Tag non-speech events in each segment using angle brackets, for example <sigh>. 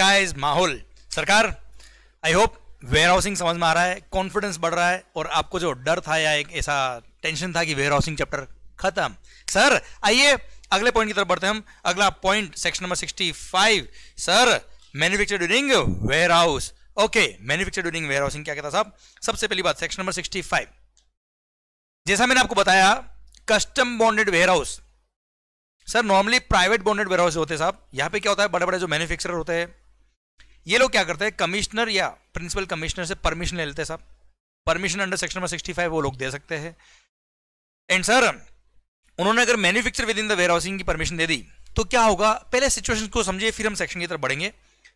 रहेगा इस माहौल सरकार आई होप वेयर हाउसिंग समझ में आ रहा है कॉन्फिडेंस बढ़ रहा है और आपको जो डर था या एक ऐसा टेंशन था कि वेयर हाउसिंग चैप्टर खत्म सर आइए अगले पॉइंट की तरफ बढ़ते हैं हम अगला point section number 65 sir manufacture during warehouse okay manufacture during warehousing क्या कहता साहब सबसे पहली बात सेक्शन नंबर 65 जैसा मैंने आपको बताया custom bonded warehouse sir normally private bonded warehouse होते हैं साहब यहाँ पे क्या होता है बड़े बड़े जो मैन्युफैक्चरर होते हैं ये लोग क्या करते हैं कमिश्नर या प्रिंसिपल कमिश्नर से परमिशन ले लेते हैं साहब permission under section number sixty five वो लोग दे सकते हैं एंड सर उन्होंने अगर manufacture within the warehousing की परमिशन दे दी तो क्या होगा पहले सिचुएशन को समझिए फिर हम सेक्शन की तरफ बढ़ेंगे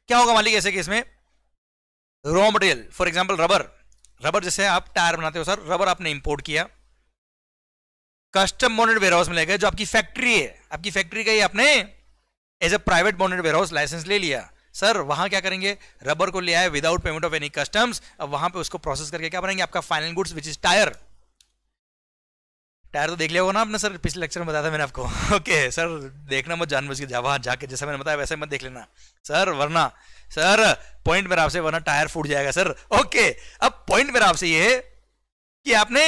क्या होगा मान लीजिए ऐसे केस में raw material for example rubber rubber जैसे आप टायर बनाते हो सर रबर आपने इंपोर्ट किया कस्टम बॉन्डेड वेयर हाउस में ले गए जो आपकी फैक्ट्री है आपकी फैक्ट्री का ही आपने as a private bonded warehouse licence ले लिया सर वहां क्या करेंगे रबर को ले आए without payment of any customs अब वहां पे उसको प्रोसेस करके क्या बनाएंगे आपका final goods which is tyre tyre तो देख लिया होगा ना आपने सर पिछले लेक्चर में बताया था मैंने आपको ओके <laughs> सर देखना मत जान के वहां जाके जैसे मैंने बताया वैसे मत देख लेना सर वरना सर पॉइंट मेरा आपसे वरना टायर फूट जाएगा सर ओके अब पॉइंट मेरा आपसे ये है कि आपने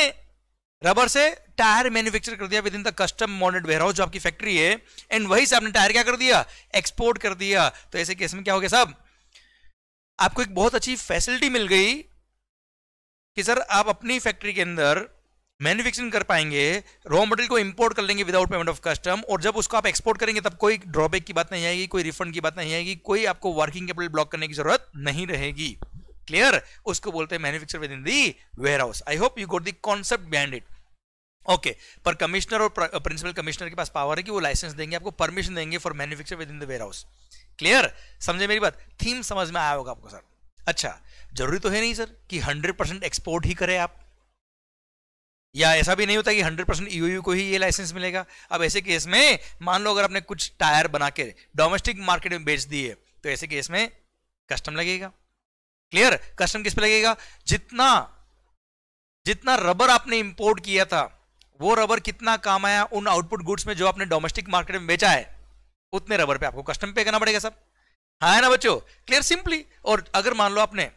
रबर से टायर मैन्युफैक्चर कर दिया within the custom bonded warehouse जो आपकी फैक्ट्री है एंड वही से आपने टायर क्या कर दिया एक्सपोर्ट कर दिया तो ऐसे केस में क्या हो गया साहब आपको एक बहुत अच्छी फैसिलिटी मिल गई कि सर आप अपनी फैक्ट्री के अंदर मैन्युफैक्चरिंग कर पाएंगे रॉ मटेरियल को इंपोर्ट कर लेंगे विदाउट पेमेंट ऑफ कस्टम और जब उसको आप एक्सपोर्ट करेंगे तब कोई ड्रॉबैक की बात नहीं आएगी कोई रिफंड की बात नहीं आएगी कोई आपको वर्किंग कैपिटल ब्लॉक करने की जरूरत नहीं रहेगी क्लियर उसको बोलते हैं manufacture within the warehouse I hope you got the concept behind it okay पर कमिश्नर और प्रिंसिपल कमिश्नर के पास पावर है कि वो लाइसेंस देंगे आपको परमिशन देंगे for manufacture within the warehouse clear समझे मेरी बात थीम समझ में आया होगा आपको सर अच्छा जरूरी तो है नहीं सर कि 100% एक्सपोर्ट ही करें आप या ऐसा भी नहीं होता कि 100% परसेंट e को ही ये लाइसेंस मिलेगा अब ऐसे केस में मान लो अगर आपने कुछ टायर बना के डोमेस्टिक मार्केट में बेच दिए तो ऐसे केस में कस्टम लगेगा क्लियर कस्टम किस पे लगेगा जितना जितना रबर आपने इंपोर्ट किया था वो रबर कितना काम आया उन आउटपुट गुड्स में जो आपने डोमेस्टिक मार्केट में बेचा है उतने रबर पे आपको कस्टम पे करना पड़ेगा सब हाँ है ना बच्चों क्लियर सिंपली और अगर मान लो आपने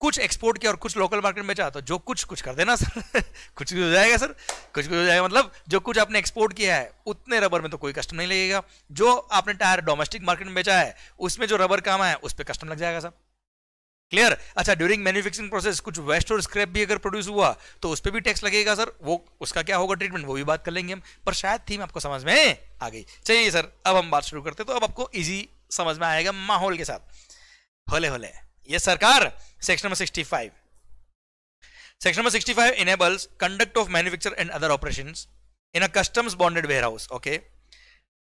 कुछ एक्सपोर्ट किया और कुछ लोकल मार्केट में बेचा तो जो कुछ कुछ कर देना सर <laughs> कुछ कुछ हो जाएगा सर कुछ कुछ हो जाएगा मतलब जो कुछ आपने एक्सपोर्ट किया है उतने रबर में तो कोई कस्टम नहीं लगेगा जो आपने टायर डोमेस्टिक मार्केट में बेचा है उसमें जो रबर काम है उस पर कस्टम लग जाएगा सर क्लियर अच्छा ड्यूरिंग मैन्युफैक्चरिंग प्रोसेस कुछ वेस्ट और स्क्रैप भी अगर प्रोड्यूस हुआ तो उस पर भी टैक्स लगेगा सर वो उसका क्या होगा ट्रीटमेंट वो भी बात कर लेंगे हम पर शायद थीम आपको समझ में आ गई चलिए सर अब हम बात शुरू करते तो अब आपको ईजी समझ में आएगा माहौल के साथ होले होले ये सरकार section number sixty five section number sixty five enables conduct of manufacture and other operation in a customs bonded warehouse okay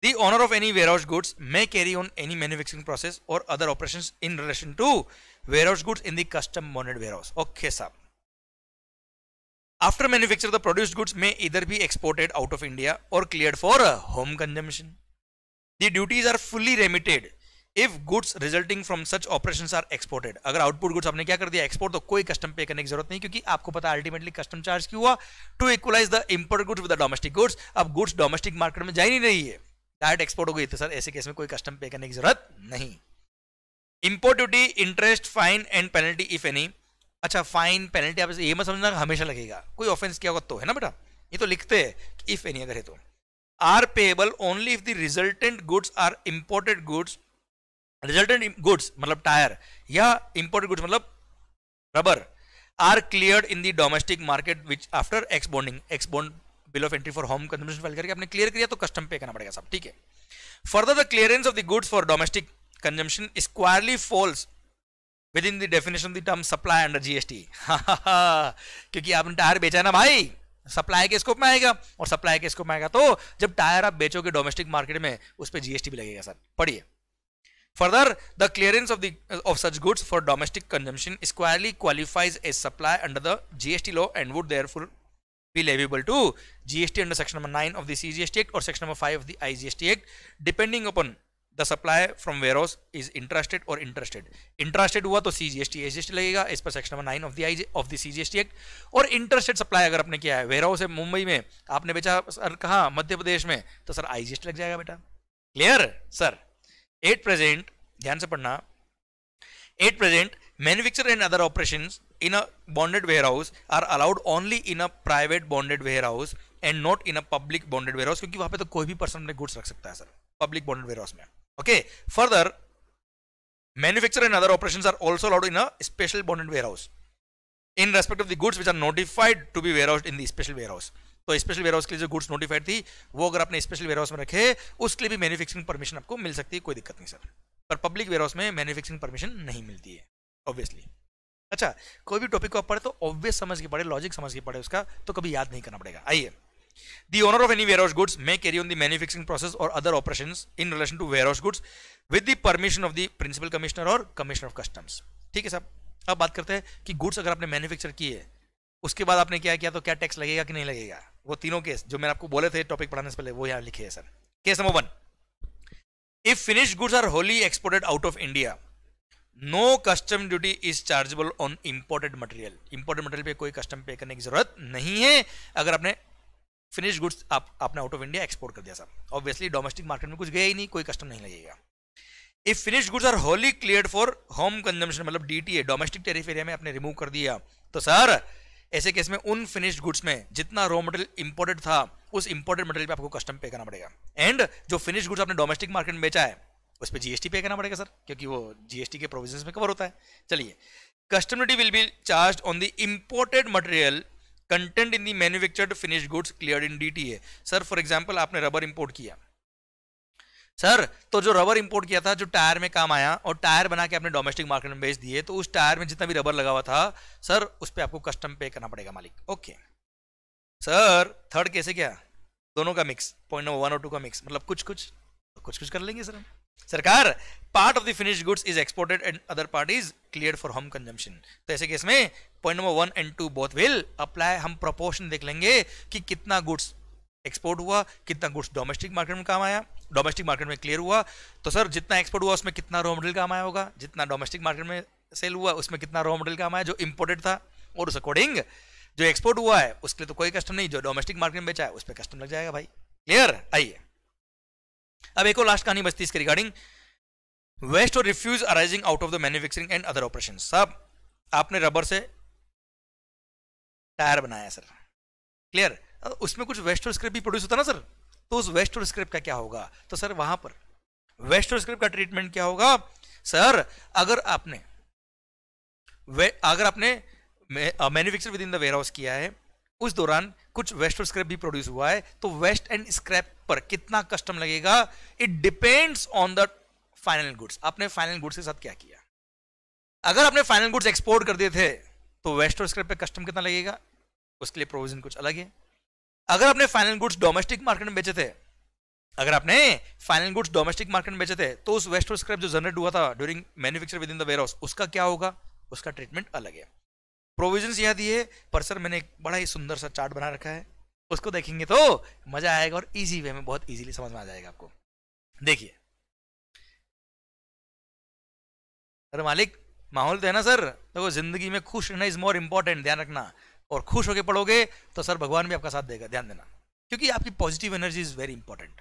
The owner of any warehouse goods may carry on any manufacturing process or other operations in relation to warehouse goods in the custom bonded warehouse okay sir after manufacture the produced goods may either be exported out of india or cleared for uh, home consumption the duties are fully remitted if goods resulting from such operation are exported अगर output goods आपने क्या कर दिया export तो कोई custom पे करने की जरूरत नहीं क्योंकि आपको पता अल्टीमेटली कस्टम चार्ज क्यों हुआ to equalize the import goods with the domestic goods अब गुड्स डोमेस्टिक मार्केट में जा ही नहीं रही है डायरेक्ट एक्सपोर्ट हो गई तो सर ऐसे केस में कोई कस्टम पे करने की जरूरत नहीं import duty interest fine and penalty if any अच्छा फाइन पेनल्टी आप ये मत समझना हमेशा लगेगा कोई ऑफेंस किया होगा तो है ना बेटा ये तो लिखते हैं इफ एनी अगर है तो are payable only if the resultant goods are imported goods resultant goods मतलब टायर या इम्पोर्टेड गुड्स मतलब rubber are clear in the domestic market which after exbonding exbond bill of entry for home consumption file करके आपने clear किया तो custom पे करना पड़ेगा सब ठीक है further the clearance of the goods for domestic consumption squarely falls within the definition of the term supply under GST. <laughs> क्योंकि आपने टायर बेचा है ना भाई सप्लाई के स्कोप में आएगा और सप्लाई के स्कोप में आएगा तो जब टायर आप बेचोगे डोमेस्टिक मार्केट में उस पर जीएसटी भी लगेगा सर पढ़िए further the clearance of the such goods for domestic consumption squarely qualifies as supply under the GST law and would therefore be liable to GST under section number nine of the C G S T act और section number five of the I G S T act depending upon the supply from वेरोस is interested और interested interested हुआ तो C G S T S T लगेगा इस पर section number nine of the I of the C G S T act और interested supply अगर आपने किया है वेराउ है मुंबई में आपने बेचा सर कहा मध्य प्रदेश में तो sir I G S T लग जाएगा बेटा क्लियर सर एट प्रेजेंट ध्यान से पढ़ना at present manufacture and other operation warehouse are allowed only in a private bonded warehouse and not in a public bonded warehouse क्योंकि वहां पे तो कोई भी पर्सन अपने गुड्स रख सकता है sir public bonded warehouse में Okay. Further, manufacture and other operations are also allowed in a special bonded warehouse in respect of the goods which are notified to be warehoused in the special warehouse. तो special warehouse के लिए जो goods notified थी वो अगर आपने special warehouse में रखे उसके लिए भी मैन्युफैक्चरिंग परमिशन आपको मिल सकती है कोई दिक्कत नहीं सर पर पब्लिक वेयरहाउस में मैन्युफैक्चरिंग परमिशन नहीं मिलती है ऑब्वियसली अच्छा कोई भी टॉपिक को आप पढ़े तो ऑब्वियस समझ के पड़े लॉजिक समझ के पड़े उसका तो कभी याद नहीं करना पड़ेगा आइए The owner of any warehouse goods may carry on the manufacturing process or other operations in relation to warehouse goods with the permission of the principal commissioner or commissioner of customs. ठीक है साहब अब बात करते हैं कि goods अगर आपने मैन्युफैक्चर किए उसके बाद आपने क्या किया तो क्या टैक्स लगेगा कि नहीं लगेगा वो तीनों केस जो मैंने आपको बोले थे टॉपिक पढ़ाने से पहले वो यहाँ लिखे हैं sir case number one if finish goods are wholly exported out of India no custom duty is chargeable on imported material imported material पे कोई कस्टम पे करने की जरूरत नहीं है अगर आपने फिनिश गुड्स आप आपने आउट ऑफ इंडिया एक्सपोर्ट कर दिया सब ऑब्वियसली डोमेस्टिक मार्केट में कुछ गया ही नहीं कोई कस्टम नहीं लगेगा if finish goods are wholly clear for home consumption मतलब ए डोमेस्टिक टेरिफ एरिया में आपने रिमूव कर दिया तो सर ऐसे केस में उन फिनिश गुड्स में जितना रॉ मटेरियल इंपोर्टेड था उस इंपोर्टेड मटेरियल पे आपको कस्टम पे करना पड़ेगा एंड जो फिनिश गुड्स आपने डोमेस्टिक मार्केट में बेचा है उस पर जीएसटी पे करना पड़ेगा सर क्योंकि वो जीएसटी के प्रोविजन में कवर होता है चलिए custom duty will be charge on the imported material content in the manufactured finish goods clear in DTA sir for example आपने रबर इंपोर्ट किया सर तो जो रबर इंपोर्ट किया था जो टायर में काम आया और टायर बना के आपने डोमेस्टिक मार्केट में बेच दिए तो उस टायर में जितना भी रबर लगा हुआ था सर उस पर आपको कस्टम पे करना पड़ेगा मालिक ओके सर थर्ड कैसे क्या दोनों का मिक्स पॉइंट नंबर वन और टू का मिक्स मतलब कुछ कुछ कुछ कुछ कर लेंगे सर हम सरकार part of the finish goods is exported and other part is clear for home consumption तो ऐसे केस में point number one and two both will apply हम प्रपोर्शन देख लेंगे कि कितना गुड्स एक्सपोर्ट हुआ कितना गुड्स डोमेस्टिक मार्केट में काम आया डोमेस्टिक मार्केट में क्लियर हुआ तो सर जितना एक्सपोर्ट हुआ उसमें कितना रॉ मटेरियल काम आया होगा जितना डोमेस्टिक मार्केट में सेल हुआ उसमें कितना रॉ मटेरियल काम आया जो इंपोर्टेड था और उस अकॉर्डिंग जो एक्सपोर्ट हुआ है उसके लिए तो कोई कस्टम नहीं जो डोमेस्टिक मार्केट में बेचा है उस पर कस्टम लग जाएगा भाई क्लियर आइए अब एक और लास्ट कहानी बचती इसके रिगार्डिंग वेस्ट और refuse arising out of the manufacturing and other operation सब आपने रबर से टायर बनाया सर क्लियर उसमें कुछ वेस्ट और स्क्रिप्ट भी प्रोड्यूस होता ना सर तो उस वेस्ट और स्क्रिप्ट का क्या होगा तो सर वहां पर वेस्ट और स्क्रिप्ट का ट्रीटमेंट क्या होगा सर अगर आपने अगर आपने manufacture within the warehouse किया है उस दौरान कुछ वेस्ट और स्क्रैप भी प्रोड्यूस हुआ है तो वेस्ट एंड स्क्रैप पर कितना कस्टम लगेगा it depends on the final goods आपने फाइनल गुड्स के साथ क्या किया अगर आपने फाइनल गुड्स एक्सपोर्ट कर दिए थे तो वेस्ट और स्क्रैप पे कस्टम कितना लगेगा उसके लिए प्रोविजन कुछ अलग है अगर आपने फाइनल गुड्स डोमेस्टिक मार्केट में बेचे थे अगर आपने फाइनल गुड्स डोमेस्टिक मार्केट में बेचे थे तो उस वेस्ट और स्क्रैप जो जनरेट हुआ था during manufacture within the warehouse उसका क्या होगा उसका ट्रीटमेंट अलग है प्रोविजंस यहाँ दिए पर सर मैंने एक बड़ा ही सुंदर सा चार्ट बना रखा है उसको देखेंगे तो मजा आएगा और इजी वे में बहुत इजीली समझ में आ जाएगा आपको देखिए अरे मालिक माहौल तो है ना सर देखो तो जिंदगी में खुश रहना इज मोर इंपॉर्टेंट ध्यान रखना और खुश होकर पढ़ोगे तो सर भगवान भी आपका साथ देगा ध्यान देना क्योंकि आपकी positive energy is very important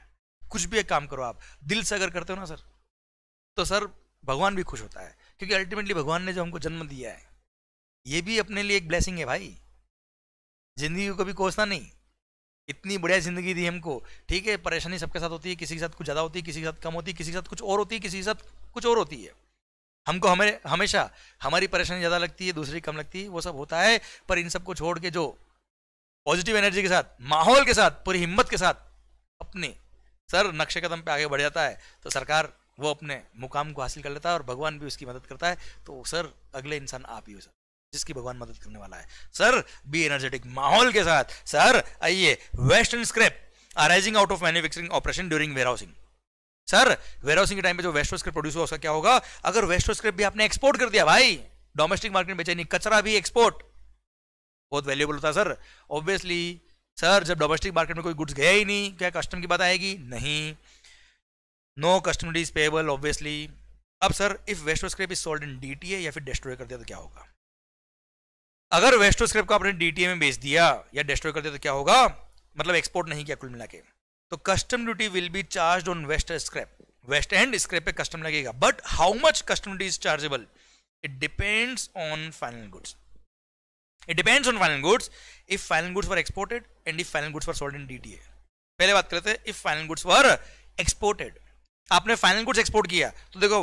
कुछ भी एक काम करो आप दिल से अगर करते हो ना सर तो सर भगवान भी खुश होता है क्योंकि अल्टीमेटली भगवान ने जो हमको जन्म दिया है ये भी अपने लिए एक ब्लेसिंग है भाई जिंदगी को कभी कोसना नहीं इतनी बढ़िया जिंदगी दी हमको ठीक है परेशानी सबके साथ होती है किसी के साथ कुछ ज़्यादा होती है किसी के साथ कम होती है किसी के साथ कुछ और होती है किसी के साथ कुछ और होती है हमको हमें हमेशा हमारी परेशानी ज़्यादा लगती है दूसरी कम लगती है वो सब होता है पर इन सबको छोड़ के जो पॉजिटिव एनर्जी के साथ माहौल के साथ पूरी हिम्मत के साथ अपने सर नक्शे कदम पे आगे बढ़ जाता है तो सरकार वो अपने मुकाम को हासिल कर लेता है और भगवान भी उसकी मदद करता है तो सर अगले इंसान आप ही हो सर जिसकी भगवान मदद करने वाला है सर बी एनर्जेटिक माहौल के साथ सर आइए western scrap arising out of manufacturing operation during warehousing sir warehousing के टाइम पे जो वेस्टर्न स्क्रैप प्रोड्यूस हुआ उसका क्या होगा अगर वेस्टर्न स्क्रैप भी आपने एक्सपोर्ट कर दिया भाई डोमेस्टिक मार्केट में चाहिए कचरा भी एक्सपोर्ट बहुत वैल्यूएबल होता सर ऑब्वियसली सर जब डोमेस्टिक मार्केट में कोई गुड्स गया ही नहीं क्या कस्टम की बात आएगी नहीं no customer is payable obviously अब sir if वेस्टो scrap is sold in DTA या फिर डिस्ट्रॉय कर दिया तो क्या होगा अगर वेस्टो स्क्रिप्ट को आपने डीटीए में बेच दिया या डिस्ट्रॉय कर दिया तो क्या होगा मतलब एक्सपोर्ट नहीं किया कुल मिला के तो custom duty will be charge on waste scrap waste and scrap पे कस्टम लगेगा but how much custom duty is chargeable it depends on final goods it depends on final goods if final goods were exported and if final goods were sold in DTA पहले बात करते if final goods were exported आपने final goods export किया तो देखो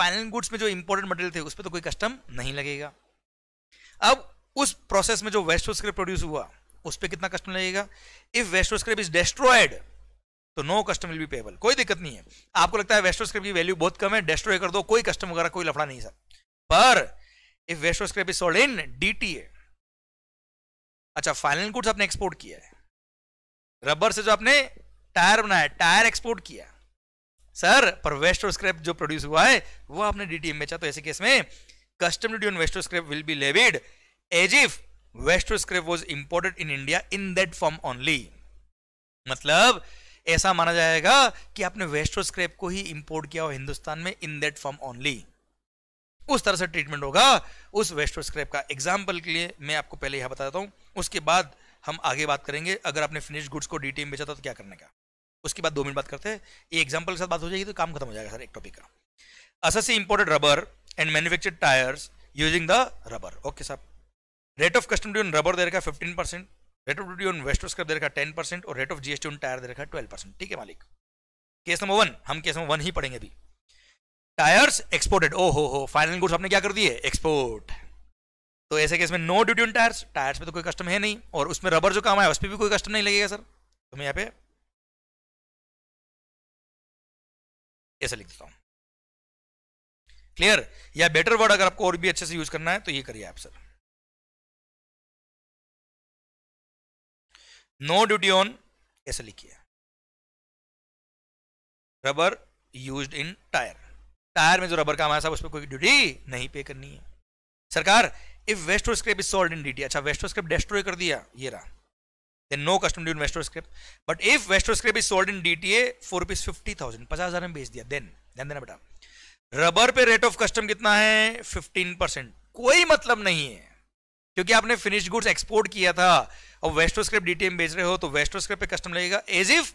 final goods में जो important material थे उस पर तो कोई कस्टम नहीं लगेगा अब उस प्रोसेस में जो वेस्टो प्रोड्यूस हुआ उस पर कितना कस्टम लगेगा इफ वेस्टो इज डेस्ट्रॉयड तो no custom will be payable कोई दिक्कत नहीं है आपको लगता है वेस्टो की वैल्यू बहुत कम है डेस्ट्रॉय कर दो कोई कस्टम वगैरह कोई लफड़ा नहीं सर पर if waste is sold in DTA अच्छा फाइनल गुड्स आपने एक्सपोर्ट किया है रबर से जो आपने टायर बनाया टायर एक्सपोर्ट किया सर पर वेस्टो स्क्रैप जो प्रोड्यूस हुआ है वो आपने डीटीएम बेचा तो ऐसे केस में custom duty on waste scrap will be levied as if waste scrap was imported in India in that form only मतलब ऐसा माना जाएगा कि आपने वेस्ट्रो स्क्रेप को ही इंपोर्ट किया हो हिंदुस्तान में इन दैट फॉर्म ओनली उस तरह से ट्रीटमेंट होगा उस वेस्ट्रो स्क्रेप का एग्जाम्पल के लिए मैं आपको पहले यह बताता हूं उसके बाद हम आगे बात करेंगे अगर आपने फिनिश गुड्स को डी में बेचा था तो क्या करने का उसके बाद दो मिनट बात करते हैं ये एग्जाम्पल के साथ बात हो जाएगी तो काम खत्म हो जाएगा सर एक टॉपिक का अससी imported rubber and manufactured tyres using the rubber okay साहब rate of custom duty rubber दे रखा fifteen percent rate of duty on wastes दे रखा टेन परसेंट और rate of GST on tyre दे रखा ट्वेल्व परसेंट ठीक है मालिक केस नंबर वन हम केस नंबर वन ही पढ़ेंगे अभी टायर्स एक्सपोर्टेड ओ हो हो फाइनल गुड्स आपने क्या कर दिए एक्सपोर्ट तो ऐसे केस में no duty on tyres tyres पे तो कोई कस्टम है नहीं और उसमें रबर जो काम आया उस पर भी कोई कस्टम नहीं लगेगा सर तो मैं यहाँ पे ऐसे लिख देता हूँ क्लियर या बेटर वर्ड अगर आपको और भी अच्छे से यूज करना है तो ये करिए आप सर नो ड्यूटी ऑन ऐसे लिखिए rubber use in tyre tyre में जो रबर काम आया साहब उस पर कोई ड्यूटी नहीं पे करनी है सरकार if waste scrap is sold in DT अच्छा वेस्ट्रोस्क्रिप्ट डिस्ट्रॉय कर दिया ये रहा then no custom due in but if waste scrap is sold in DTA for rupees fifty thousand पचास हजार में बेच दिया देन ध्यान देना बेटा रबर पे रेट ऑफ कस्टम कितना है फिफ्टीन परसेंट कोई मतलब नहीं है क्योंकि आपने फिनिश गुड्स एक्सपोर्ट किया था और वेस्टोस्क्रिप्ट डीटीएम बेच रहे हो तो वेस्टोस्क्रिप्ट पे कस्टम लगेगा as if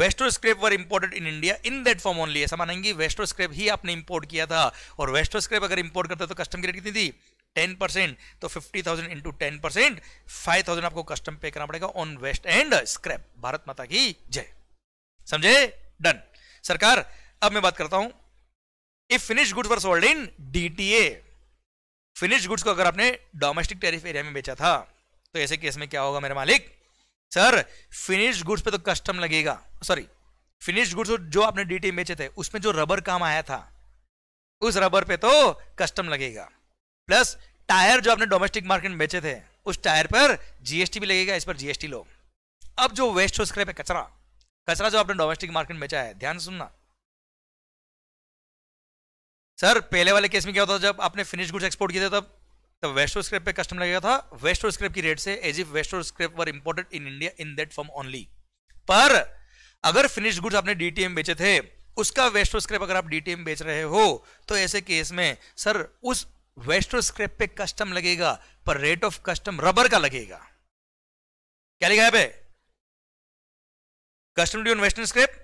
waste scrap were imported in India in that form only ऐसा मानेंगे वेस्टोस्क्रेप ही आपने इंपोर्ट किया था और वेस्टोस्क्रिप्ट अगर इंपोर्ट करता तो कस्टम की रेट कितनी थी टेन परसेंट तो fifty thousand into ten percent five thousand आपको कस्टम पे करना पड़ेगा on waste and scrap Bharat माता की जय समझे डन सरकार अब मैं बात करता हूं if finish goods were sold in DTA finish goods को अगर आपने डोमेस्टिक टेरिफ एरिया में बेचा था तो ऐसे केस में क्या होगा मेरे मालिक सर फिनिश गुड्स पे तो कस्टम लगेगा सॉरी फिनिश गुड्स जो आपने डीटी बेचे थे उसमें जो रबर काम आया था उस रबर पे तो कस्टम लगेगा प्लस टायर जो आपने डोमेस्टिक मार्केट में बेचे थे उस टायर पर जीएसटी भी लगेगा इस पर जीएसटी लो अब जो वेस्ट हो स्क्रैप है कचरा कचरा जो आपने डोमेस्टिक मार्केट में बेचा है ध्यान सुनना सर पहले वाले केस में क्या होता था जब आपने फिनिश गुड्स एक्सपोर्ट किए थे तब तब वेस्टो स्क्रिप्ट पे कस्टम लगेगा था वेस्टो स्क्रिप्ट की रेट से as if waste scrap were imported in India in that form only पर अगर फिनिश गुड्स आपने डीटीएम बेचे थे उसका वेस्टो स्क्रिप्ट अगर आप डीटीएम बेच रहे हो तो ऐसे केस में सर उस वेस्टो स्क्रिप्ट पे कस्टम लगेगा पर रेट ऑफ कस्टम रबर का लगेगा क्या लिखा है पे custom due on western scrap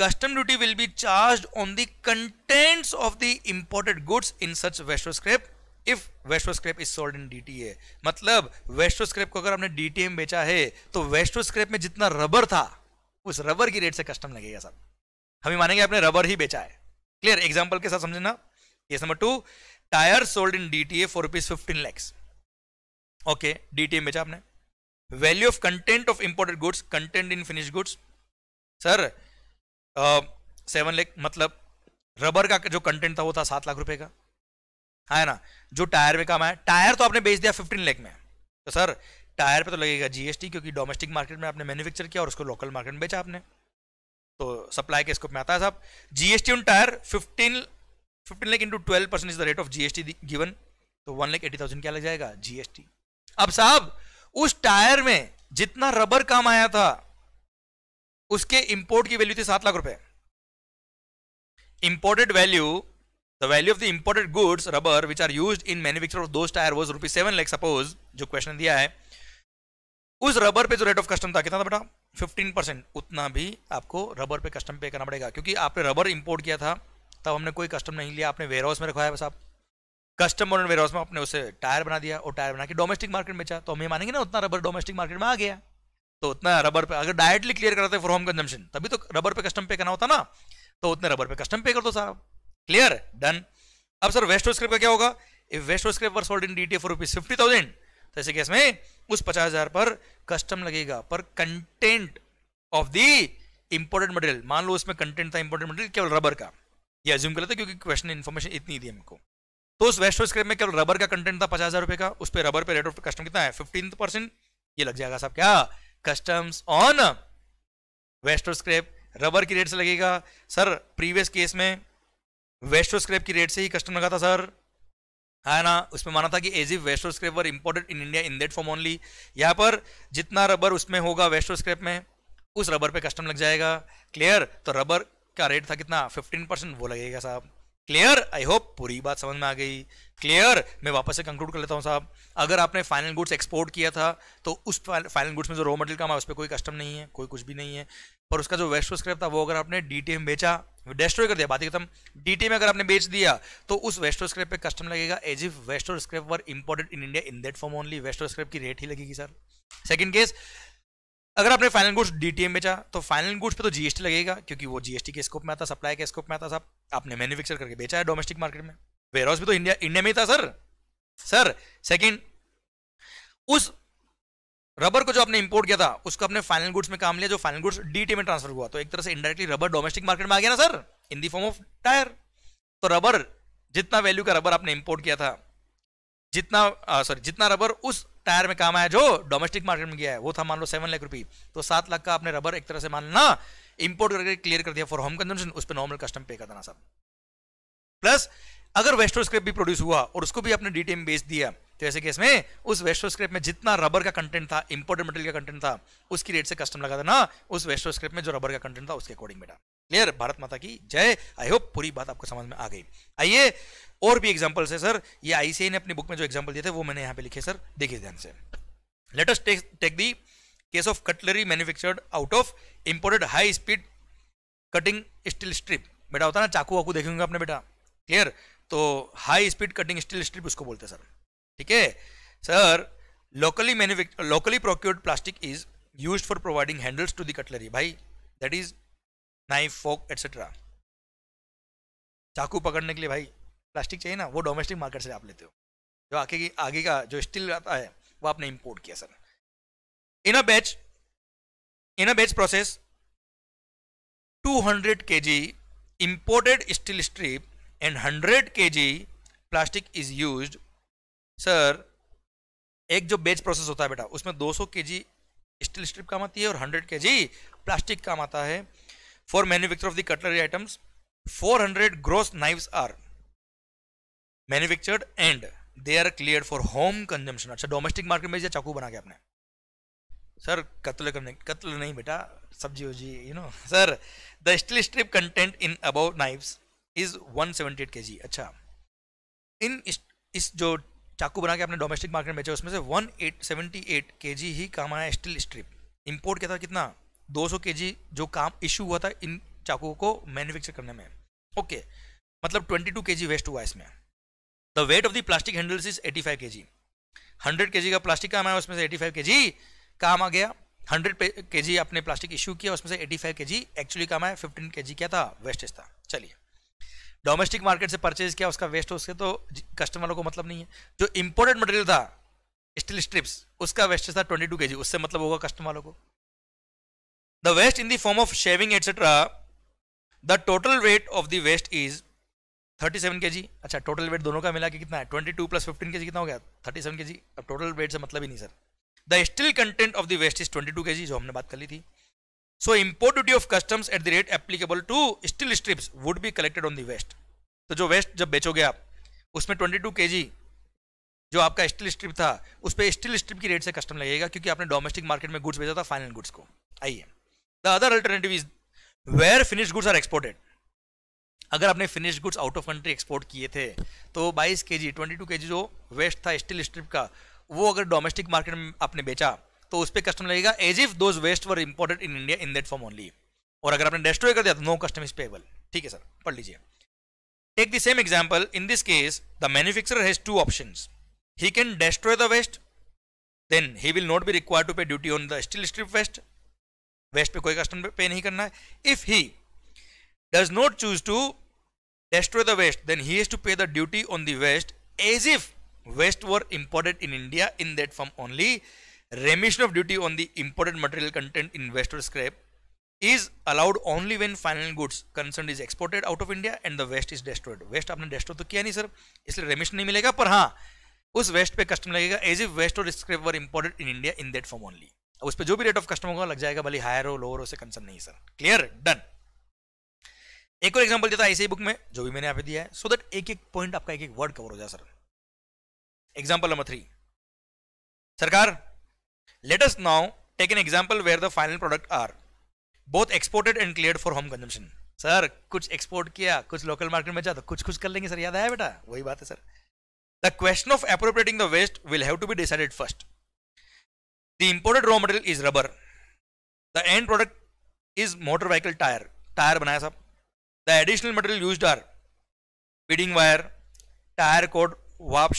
custom duty will be charge on the contents of the imported goods in such waste scrap if waste scrap is sold in DTA मतलब waste scrap को अगर हमने डीटीए में बेचा है तो वैश्व scrap में जितना रबर था उस रबर की रेट से कस्टम लगेगा सर हम ही मानेंगे आपने रबर ही बेचा है क्लियर एग्जाम्पल के साथ समझना ये number two tyre sold in DTA for rupees fifteen lakhs okay DTA बेचा आपने value of content of imported goods content in finish goods sir seven lakh मतलब रबर का जो कंटेंट था वो था सात लाख रुपए का हाँ, है ना जो टायर में काम है टायर तो आपने बेच दिया फिफ्टीन लेख में तो सर टायर पे तो लगेगा जीएसटी क्योंकि डोमेस्टिक मार्केट में आपने मैन्युफैक्चर किया और उसको लोकल मार्केट में बेचा आपने तो सप्लाई के स्कोप में आता है साहब GST on tyre fifteen fifteen lakh into twelve percent is the rate of GST given तो वन लेख एटी थाउजेंड क्या लग जाएगा जीएसटी अब साहब उस टायर में जितना रबर काम आया था उसके इंपोर्ट की वैल्यू थी सात लाख रुपए imported value the value of the imported goods rubber which are use in manufacture of दोस्त tyre was rupees seven lakh suppose जो क्वेश्चन दिया है उस रबर पे जो रेट ऑफ कस्टम था कितना था बेटा फिफ्टीन परसेंट उतना भी आपको रबर पे कस्टम पे करना पड़ेगा क्योंकि आपने रबर इंपोर्ट किया था तब हमने कोई कस्टम नहीं लिया आपने वेयर हाउस में रखवाया बस आप कस्टम और वेयर हाउस में आपने उसे टायर बना दिया और टायर बना के डोमेस्टिक मार्केट में बेचा तो हम ये मानेंगे ना उतना रबर डोमेस्टिक मार्केट में आ गया तो उतना रबर पे अगर डायरेक्टली क्लियर कराते फॉर होम कंजम्पन तभी तो रबर पे कस्टम पे करना होता ना तो उतने रबर पे कस्टम पे कर दो सारा क्लियर डन अब सर वेस्ट स्क्रिप्ट का क्या होगा if waste scrap were sold in DTA for rupees fifty thousand तो ऐसे केस में उस पचास हजार पर कस्टम लगेगा पर content of the important material मान लो उसमें कंटेंट था इंपोर्टेंट मटेरियल केवल रबर का ये अज्यूम कर लेते क्योंकि क्वेश्चन इन्फॉर्मेशन इतनी दी हमको तो उस वेस्टो स्क्रिप्ट में केवल रबर का कंटेंट था पचास हजार रुपए का उस पर रबर पे रेट ऑफ कस्टम कितना है फिफ्टीन परसेंट ये लग जाएगा साहब क्या कस्टम्स ऑन वेस्टो रबर की रेट से लगेगा सर प्रीवियस केस में वेस्टो की रेट से ही कस्टम लगा था सर है हाँ ना उसमें माना था कि as if waste were imported in India in that form only यहाँ पर जितना रबर उसमें होगा वेस्टो में उस रबर पे कस्टम लग जाएगा क्लियर तो रबर का रेट था कितना फिफ्टीन परसेंट वो लगेगा साहब क्लियर आई होप पूरी बात समझ में आ गई क्लियर मैं वापस से कंक्लूड कर लेता हूँ साहब अगर आपने फाइनल गुड्स एक्सपोर्ट किया था तो उस फाइनल गुड्स में जो रॉ मटेरियल है उस पर कोई कस्टम नहीं है कोई कुछ भी नहीं है पर उसका जो वेस्ट स्क्रैप था वो अगर आपने डी बेचा डेस्ट्रॉय कर दिया बात खत्म डी में अगर आपने बेच दिया तो उस वेस्ट स्क्रैप पे कस्टम लगेगा as if waste scrap were imported in India in that form only waste scrap की रेट ही लगेगी सर सेकेंड केस अगर आपने फाइनल गुड्स डीटीएम बेचा तो फाइनल गुड्स पे तो जीएसटी लगेगा क्योंकि वो जीएसटी के स्कोप में आता सप्लाई के स्कोप में आता सब आपने मैन्युफैक्चर करके बेचा है डोमेस्टिक मार्केट में वेयरहाउस भी तो इंडिया इंडिया में ही था सर सर सेकंड उस रबर को जो आपने इंपोर्ट किया था उसको अपने फाइनल गुड्स में काम लिया जो फाइनल गुड्स डीटी में ट्रांसफर हुआ तो एक तरह से इंडायरेक्टली रबर डोमेस्टिक मार्केट में आ गया ना sir in the form of tyre तो रबर जितना वैल्यू का रबर आपने इंपोर्ट किया था जितना सॉरी uh, जितना रबर उस टायर में काम आया जो डोमेस्टिक मार्केट में गया है वो था मान लो सेवन लाख रुपी तो सात लाख का आपने रबर एक तरह से मान ना इंपोर्ट करके क्लियर कर दिया फॉर होम कंजन उस पर नॉर्मल कस्टम पे करना सब प्लस अगर वेस्टो स्क्रेप भी प्रोड्यूस हुआ और उसको भी आपने डीटीएम बेच दिया तो ऐसे केस में उस वेस्टो स्क्रेप में जितना रबर का कंटेंट था इंपोर्टेड मटेरियल का कंटेंट था उसकी रेट से कस्टम लगा देना उस वेस्टो स्क्रेप में जो रबर का कंटेंट था उसके अकॉर्डिंग बेटा क्लियर भारत माता की जय आई होप पूरी बात आपको समझ में आ गई आइए और भी एग्जाम्पल्स है सर ये आईसीआई ने अपनी बुक में जो एग्जाम्पल दिए थे वो मैंने यहाँ पे लिखे सर देखिए ध्यान से latest take the case of cutlery manufactured out of imported high speed cutting steel strip बेटा होता ना चाकू वाकू देखेंगे आपने बेटा क्लियर तो high speed cutting steel strip उसको बोलते हैं सर ठीक है sir locally locally procured plastic is use for providing handles to the cutlery भाई that is knife fork etcetera चाकू पकड़ने के लिए भाई प्लास्टिक चाहिए ना वो डोमेस्टिक मार्केट से आप लेते हो जो आगे की आगे का जो स्टील आता है वो आपने इम्पोर्ट किया sir in a batch in a batch process 200 hundred K G imported steel strip and hundred K G plastic is use sir एक जो बेच प्रोसेस होता है बेटा उसमें 200 के जी स्टील स्ट्रिप काम आती है और 100 के जी प्लास्टिक काम आता है for manufacture of the cutlery items 400 gross knives are manufactured and they are clear for home consumption अच्छा डोमेस्टिक मार्केट में चाकू बना के आपने सर कत्ल करने कत्ल नहीं बेटा सब्जी वब्जी you know sir the steel strip content in about knives is 178 G अच्छा इन इस, इस जो चाकू बना के आपने डोमेस्टिक मार्केट में बेचा उसमें से के जी ही काम आया स्टील स्ट्रिप इंपोर्ट क्या था कितना 200 जी जो काम इशू हुआ था इन चाकू को मैन्युफैक्चर करने में ओके ट्वेंटी मतलब 22 जी वेस्ट हुआ इसमें the weight of the plastic handles is 85 hundred K G का प्लास्टिक काम आया उसमें से 85 जी काम आ गया 100 जी आपने प्लास्टिक इश्यू किया उसमें से 85 जी एक्चुअली काम आया 15 जी क्या था वेस्टेज था चलिए डोमेस्टिक मार्केट से परचेज किया उसका वेस्ट उसके तो कस्टमरों को मतलब नहीं है जो इंपोर्टेड मटेरियल था स्टील स्ट्रिप्स उसका वेस्टेज था ट्वेंटी टू उससे मतलब होगा कस्टमरों को the waste in the form of shaving etcetera the total weight of the waste is thirty seven K G अच्छा टोटल वेट दोनों का मिला के कितना है twenty two plus fifteen K जी कितना हो गया थर्टी सेवन के जी अब टोटल वेट से मतलब ही नहीं sir the steel content of the waste is twenty two K G जो हमने बात कर ली थी so import duty of customs at the rate applicable to steel strips would be collected on the waste तो जो वेस्ट जब बेचोगे आप उसमें ट्वेंटी टू के जी जो आपका स्टिल स्ट्रिप था उस पर स्टिल स्ट्रिप की रेट से कस्टम लगेगा क्योंकि आपने डोमेस्टिक मार्केट में गुड्स भेजा था फाइनल गुड्स को आइए the other alternative is where finish goods are exported अगर आपने finish goods out of country export किए थे तो 22 के जी ट्वेंटी के जी जो वेस्ट था स्टील स्ट्रिप का वो अगर डोमेस्टिक मार्केट में आपने बेचा तो उस पर कस्टम लगेगा as if those waste were imported in India in that form only और अगर आपने डेस्ट्रॉय कर दिया तो नो कस्टम इज पेबल ठीक है सर पढ़ लीजिए take the same example in this case the manufacturer has two option he can destroy the waste then he will not be require to pay duty on the steel strip waste waste पे कोई custom पे नहीं करना है if he does not choose to destroy the waste, then he has to pay the duty on the waste as if waste were imported in India in that form only. Remission of duty on the imported material content in waste or scrap is allowed only when final goods concerned is exported out of India and the waste is destroyed. Waste apne destroy to kiya nahi sir isliye remission nahi milega par ha us waste pe custom lagega as if waste or scrap were imported in india in that form only उस पर जो भी rate of custom होगा लग जाएगा भले higher हो lower हो से कंसर्न नहीं सर क्लियर डन एक और एग्जाम्पल देता है ऐसे ही बुक में जो भी मैंने यहाँ पे दिया है सो so एक एक पॉइंट आपका एक एक वर्ड कवर हो जाए सर एग्जाम्पल नंबर थ्री सरकार latest now take an example where the final product are both exported and clear for home consumption sir कुछ एक्सपोर्ट किया कुछ लोकल मार्केट में जाता तो कुछ कुछ कर लेंगे सर याद आया बेटा वही बात है sir the question of appropriating the waste will have to be decided first the imported raw material is rubber the end product is motor vehicle tyre tyre बनाया साहब The additional material used are feeding wire, tyre cord warp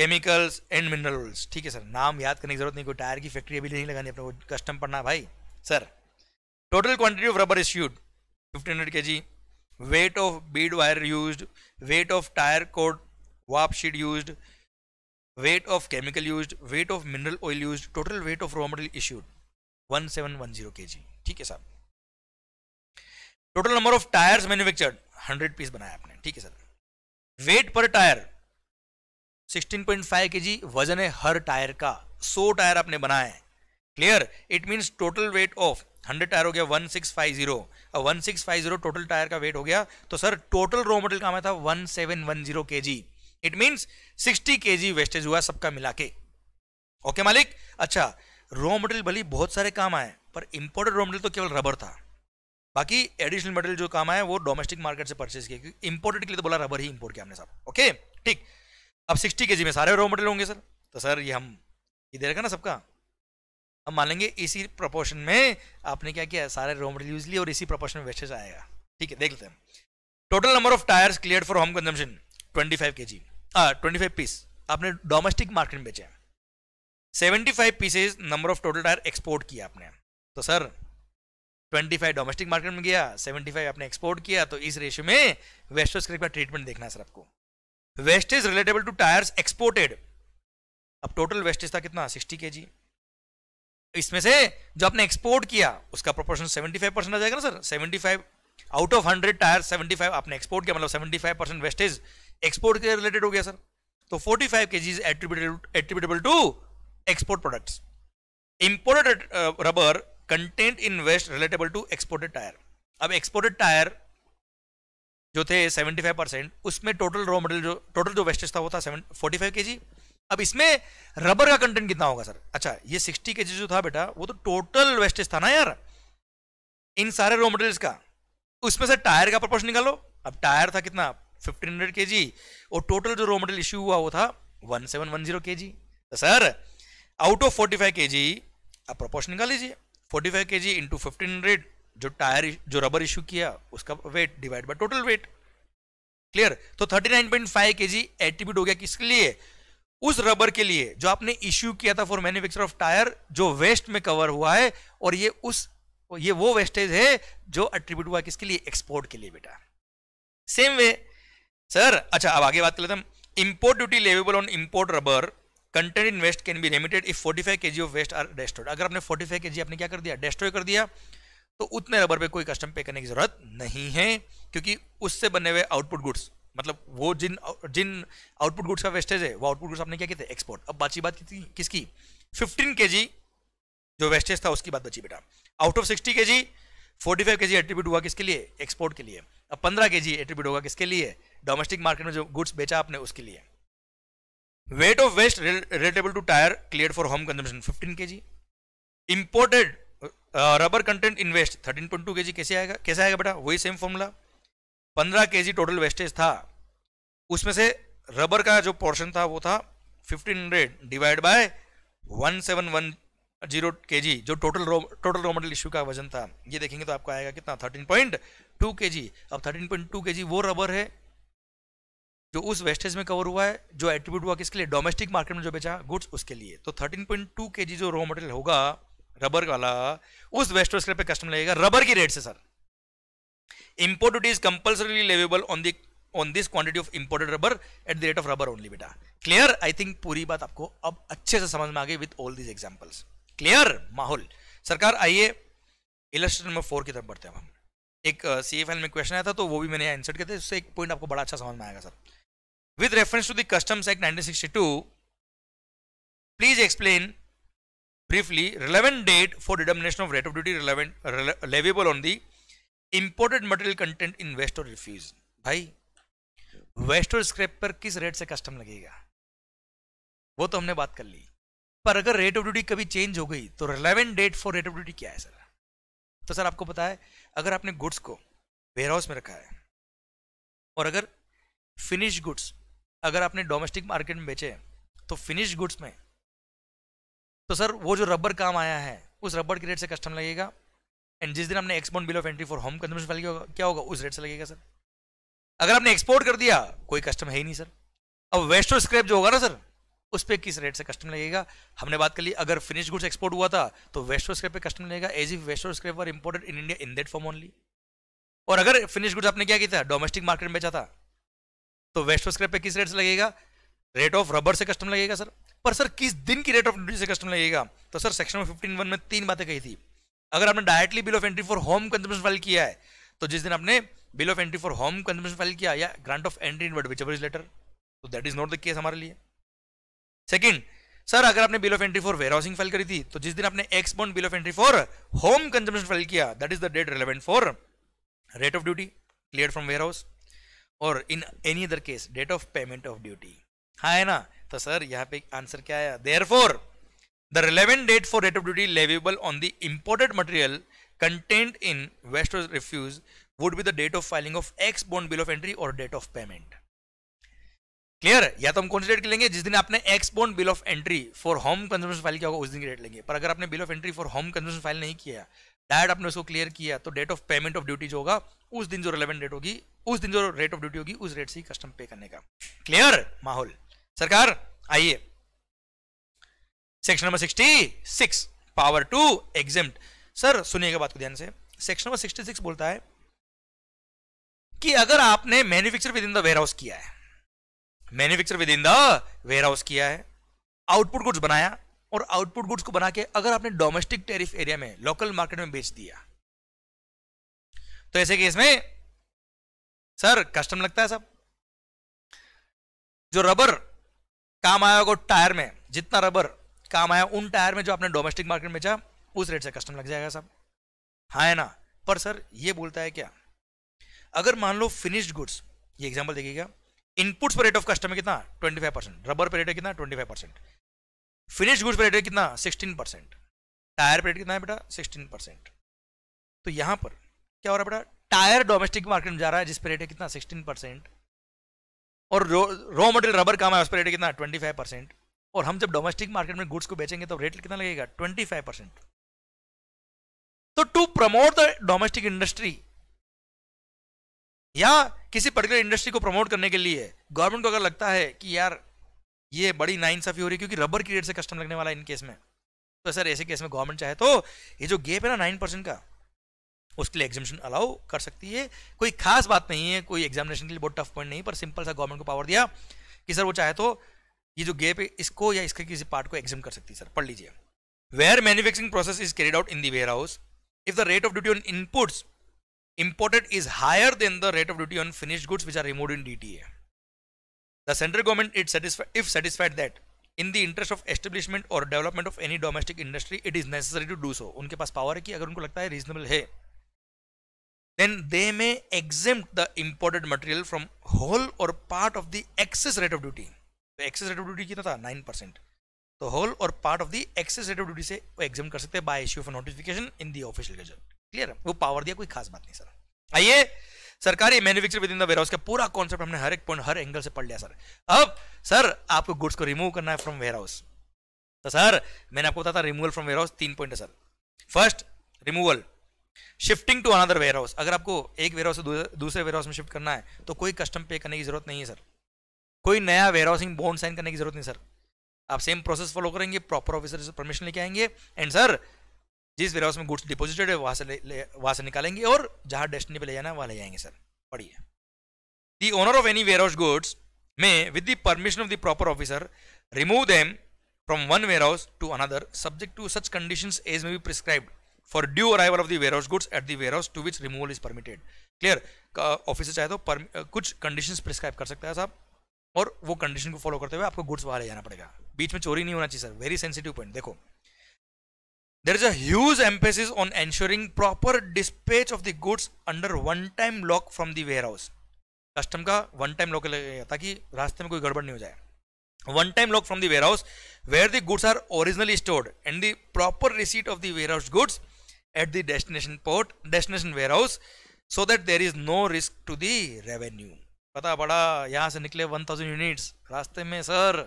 chemicals and minerals ठीक है sir नाम याद करने की जरूरत नहीं कोई टायर की फैक्ट्री अभी नहीं लगानी अपने कस्टम पढ़ना भाई sir total quantity of rubber issued 1500 hundred K G weight of bead wire use weight of tyre cord warp use weight of chemical use weight of mineral oil use total weight of raw material issued one seven one zero K G ठीक है साहब total number of tyres manufactured hundred piece बनाया आपने ठीक है sir weight पर tyre 16.5 K G वजन है हर टायर का 100 टायर आपने बनाए clear it means total weight of 100 tyre हो गया 1650 फाइव जीरो टोटल टायर का वेट हो गया तो सर टोटल रो मटेरियल काम था one one seven zero K ji it sixty के जी वेस्टेज हुआ सबका मिला के ओके मालिक अच्छा रो मटेरियल भली बहुत सारे काम आए पर इंपोर्टेड रो मटेरियल तो केवल रबर था बाकी एडिशनल मटेरियल जो काम आया वो डोमेस्टिक मार्केट से परचेज किया क्योंकि इंपोर्टेड के लिए तो बोला रबर ही इंपोर्ट किया हमने साहब ओके ठीक अब सिक्सटी के में सारे रॉ मटेरियल होंगे सर तो सर ये हम ये दे रखा ना सबका हम मान लेंगे इसी प्रपोर्शन में आपने क्या किया सारे रॉ मटेरियल यूज लिए और इसी प्रपोर्शन में वेस्टेज आएगा ठीक है देख लेते हैं total number of tyres clear for home consumption twenty five K G twenty five piece आपने डोमेस्टिक मार्केट में बेचे हैं seventy five pieces number of total tyre export किया आपने तो सर 25 डोमेस्टिक मार्केट में गया 75 आपने एक्सपोर्ट किया तो इस रेशियो में वेस्ट वेस्ट का ट्रीटमेंट देखना है सर आपको waste is relatable to tyres exported अब टोटल वेस्टेज था कितना 60 के इसमें से जो आपने एक्सपोर्ट किया उसका प्रोपोर्शन 75 परसेंट आ जाएगा ना सर 75 आउट ऑफ 100 टायर 75 आपने एक्सपोर्ट किया मतलब 75 परसेंट वेस्टेज एक्सपोर्ट के रिलेटेड हो गया सर तो 45 फाइव के attributable to export products imported rubber content in waste relatable to exported tyre अब एक्सपोर्टेड टायर जो थे 75 परसेंट उसमें टोटल रॉ मटेरियल जो टोटल जो वेस्टेज था वो था फोर्टी अब इसमें रबर का कंटेंट कितना होगा सर अच्छा ये 60 के जो था बेटा वो तो टोटल वेस्टेज था ना यार इन सारे रॉ मटेरियल्स का उसमें से टायर का प्रपोर्शन निकालो अब टायर था कितना 1500 हंड्रेड और टोटल जो रॉ मटेरियल इश्यू हुआ वो था 1710 सेवन तो सर आउट ऑफ 45 फाइव आप प्रपोर्शन निकाल लीजिए forty five K G into fifteen hundred जो टायर जो रबर इशू किया उसका weight divide by total weight clear तो thirty nine point five K G attribute हो गया किसके लिए उस रबर के लिए जो आपने इश्यू किया था फॉर मैन्युफैक्चर ऑफ टायर जो वेस्ट में कवर हुआ है और ये उस ये वो वेस्टेज है जो अट्रीब्यूट हुआ किसके लिए एक्सपोर्ट के लिए बेटा सेम वे सर अच्छा अब आगे बात कर लेते हैं import duty leviable on import rubber content in waste can be remitted if 45 G of waste are destroyed अगर आपने 45 जी आपने क्या कर दिया डेस्ट्रॉय कर दिया तो उतने रबर पे कोई कस्टम पे करने की जरूरत नहीं है क्योंकि उससे बने हुए आउटपुट गुड्स मतलब वो जिन जिन आउटपुट गुड्स का वेस्टेज है वो आउटपुट गुड्स आपने क्या किए थे एक्सपोर्ट अब बाची बात की किसकी फिफ्टीन के जो वेस्टेज था उसकी बात बची बेटा आउट ऑफ सिक्सटी के जी forty five K G attribute हुआ किसके लिए एक्सपोर्ट के लिए अब पंद्रह के जी एट्रीब्यूट होगा किसके लिए डोमेस्टिक मार्केट में जो गुड्स बेचा आपने उसके लिए weight of waste relatable to tyre clear for home consumption fifteen K G imported rubber content in waste thirteen point two K G कैसे आएगा कैसे आएगा बेटा वही सेम फॉर्मूला पंद्रह के जी टोटल वेस्टेज था उसमें से रबर का जो पोर्शन था वो था fifteen hundred divide by one seven one zero K G जो total total raw material issue का वजन था ये देखेंगे तो आपको आएगा कितना थर्टीन पॉइंट टू के जी अब थर्टीन पॉइंट टू के जी वो रबर है जो उस वेस्टेज में कवर हुआ है जो एट्रीब्यूट हुआ किसके लिए डोमेस्टिक मार्केट में जो बेचा गुड्स उसके लिए तो 13.2 पॉइंट केजी जो रॉ मटेरियल होगा रबर वाला उस वेस्ट पे कस्टम लगेगा रबर की रेट से sir import is compulsory leviable on the on this quantity of imported rubber at the rate of rubber only बेटा क्लियर आई थिंक पूरी बात आपको अब अच्छे से समझ में आ गई with all these examples clear माहौल सरकार आइए इलस्ट्रेट नंबर फोर की तरफ बढ़ते हैं हम एक सी एफ एल में क्वेश्चन आया था तो वो भी मैंने इंसर्ट किया था उससे एक पॉइंट आपको बड़ा अच्छा समझ में आएगा sir with reference to the customs act 1962 please explain briefly relevant date for determination of rate of duty relevant rele leviable on the imported material content in west or refuse भाई waste और scrap पर किस rate से custom लगेगा वो तो हमने बात कर ली पर अगर रेट ऑफ ड्यूटी कभी चेंज हो गई तो relevant date for rate of duty क्या है सर तो सर आपको पता है अगर आपने गुड्स को वेयर हाउस में रखा है और अगर फिनिश गुड्स अगर आपने डोमेस्टिक मार्केट में बेचे तो फिनिश गुड्स में तो सर वो जो रबर काम आया है उस रबर के रेट से कस्टम लगेगा एंड जिस दिन हमने export bill of entry for home file file क्या होगा उस रेट से लगेगा सर अगर आपने एक्सपोर्ट कर दिया कोई कस्टम है ही नहीं सर अब वेस्टो स्क्रैप जो होगा ना सर उस पर किस रेट से कस्टम लगेगा हमने बात कर ली अगर फिनिश गुड्स एक्सपोर्ट हुआ था तो वेस्टो स्क्रैप पे कस्टम लगेगा as if वेस्टो scrap were imported in India in that form only और अगर फिनिश गुड्स आपने क्या किया था डोमेस्टिक मार्केट में बेचा था तो वेस्ट स्क्रैप पे किस रेट से लगेगा रेट ऑफ रबर से कस्टम लगेगा सर पर सर किस दिन की रेट ऑफ ड्यूटी से कस्टम लगेगा तो सर सेक्शन में फिफ्टीन वन में तीन बातें कही थी अगर आपने directly bill of entry for home consumption file किया है तो जिस दिन आपने bill of entry for home consumption file किया या grant of entry inward which is later तो that is not the case हमारे लिए सेकंड सर अगर आपने bill of entry for warehousing file करी थी तो जिस दिन आपने ex bond bill of entry for home consumption file किया that is the date relevant for rate of duty clear from warehouse और in any other case date of payment of duty हाँ है ना तो sir यहाँ पे answer क्या आया therefore the relevant date for date of duty leviable on the imported material content in waste refuse would be the date of filing of ex bond bill of entry और date of payment clear या तो हम कौन सी date लेंगे जिस दिन आपने ex bond bill of entry for home consumption file किया होगा उस दिन की डेट लेंगे पर अगर आपने bill of entry for home consumption file नहीं किया डायट आपने उसको क्लियर किया तो date of payment of duty जो होगा उस दिन जो रिलेवेंट डेट होगी उस दिन जो रेट ऑफ ड्यूटी होगी उस रेट से कस्टम पे करने का क्लियर माहौल सरकार आइए section number sixty six power two exam sir सुनिएगा बात को ध्यान से सेक्शन नंबर सिक्सटी सिक्स बोलता है कि अगर आपने manufacture within the warehouse किया है manufacture within the warehouse किया है आउटपुट गुड्स बनाया और आउटपुट गुड्स को बना के अगर आपने डोमेस्टिक टेरिफ एरिया में लोकल मार्केट में बेच दिया तो ऐसे केस में सर कस्टम लगता है सब जो रबर काम आया टायर में जितना रबर काम आया उन टायर में जो आपने डोमेस्टिक मार्केट में बेचा उस रेट से कस्टम लग जाएगा सब हाँ है ना पर सर ये बोलता है क्या अगर मान लो फिनिश्ड गुड्स ये एग्जांपल देखिएगा इनपुट्स पर रेट ऑफ कस्टम कितना 25 परसेंट रबर पर रेट है कितना 25 परसेंट फिनिश गुड्स पर रेट कितना सिक्सटीन परसेंट टायर पर रेट कितना है बेटा सिक्सटीन परसेंट तो यहाँ पर क्या हो रहा है बेटा टायर डोमेस्टिक मार्केट में जा रहा है जिस पर रेट है कितना सिक्सटीन परसेंट और रॉ मटेरियल रबर काम है उस पर रेट है कितना ट्वेंटी फाइव परसेंट और हम जब डोमेस्टिक मार्केट में गुड्स को बेचेंगे तो रेट कितना लगेगा ट्वेंटी फाइव परसेंट तो to promote the domestic industry या किसी पर्टिकुलर इंडस्ट्री को प्रमोट करने के लिए गवर्नमेंट को अगर लगता है कि यार ये बड़ी नाइंसाफी हो रही है क्योंकि रबर की रेट से कस्टम लगने वाला है इन केस में तो सर ऐसे केस में गवर्नमेंट चाहे तो ये जो गेप है ना नाइन परसेंट का उसके लिए एग्जामेशन अलाउ कर सकती है कोई खास बात नहीं है कोई एग्जामिनेशन के लिए बहुत टफ पॉइंट नहीं पर सिंपल सा गवर्नमेंट को पावर दिया कि सर वो चाहे तो ये जो गेप है इसको या इसके किसी पार्ट को एग्जाम कर सकती है सर पढ़ लीजिए where manufacturing process is carried out in the warehouse if the rate of duty on inputs higher then the rate of duty on finish goods which are which in D T A The central government is satisfied if satisfied that in the interest of establishment और development of any domestic industry it is necessary to do so उनके पास power है कि अगर उनको लगता है reasonable है then they may exempt the imported material from whole or part of the excess rate of duty तो एक्सेस रेट ऑफ ड्यूटी कितना था नाइन परसेंट तो whole or part of the excess rate of duty से वो exempt कर सकते हैं by issue of notification in the official gazette clear वो पावर दिया कोई खास बात नहीं सर आइए सरकारी manufacture within the warehouse का पूरा कॉन्सेप्ट हमने हर एक पॉइंट हर एंगल से पढ़ लिया सर अब सर आपको गुड्स को रिमूव करना है फ्रॉम वेयरहाउस तो सर मैंने आपको बताया था रिमूवल फ्रॉम वेयरहाउस तीन पॉइंट है sir first removal shifting to another warehouse अगर आपको एक वेयरहाउस से दूसरे वेयरहाउस में शिफ्ट करना है तो कोई कस्टम पे करने की जरूरत नहीं है सर कोई नया वेयरहाउसिंग बॉन्ड साइन करने की जरूरत नहीं सर आप सेम प्रोसेस फॉलो करेंगे प्रॉपर ऑफिसर से परमिशन लेके आएंगे एंड सर जिस वेयर हाउस में गुड्स डिपोजिटेड है वहां से वहां से निकालेंगे और जहां डेस्टिनी पे ले जाना है वहां ले जाएंगे सर पढ़िए the owner of any warehouse goods may with the permission of the proper officer remove them from one warehouse to another subject to such condition as may be prescribed for due arrival of the warehouse goods at the warehouse to which removal is permitted clear officer चाहे तो कुछ condition prescribe कर सकता है साहब और वो condition को फॉलो करते हुए आपको गुड्स वहां ले जाना पड़ेगा बीच में चोरी नहीं होना चाहिए सर वेरी सेंसिटिव पॉइंट देखो there is a huge emphasis on ensuring proper dispatch of the goods under one time lock from the warehouse custom का वन टाइम लॉक लगेगा ताकि रास्ते में कोई गड़बड़ नहीं हो जाए one time lock from the warehouse where the goods are originally stored and the proper receipt of the warehouse goods at the destination port destination warehouse so that there is no risk to the revenue पता पड़ा यहाँ से निकले 1000 units रास्ते में sir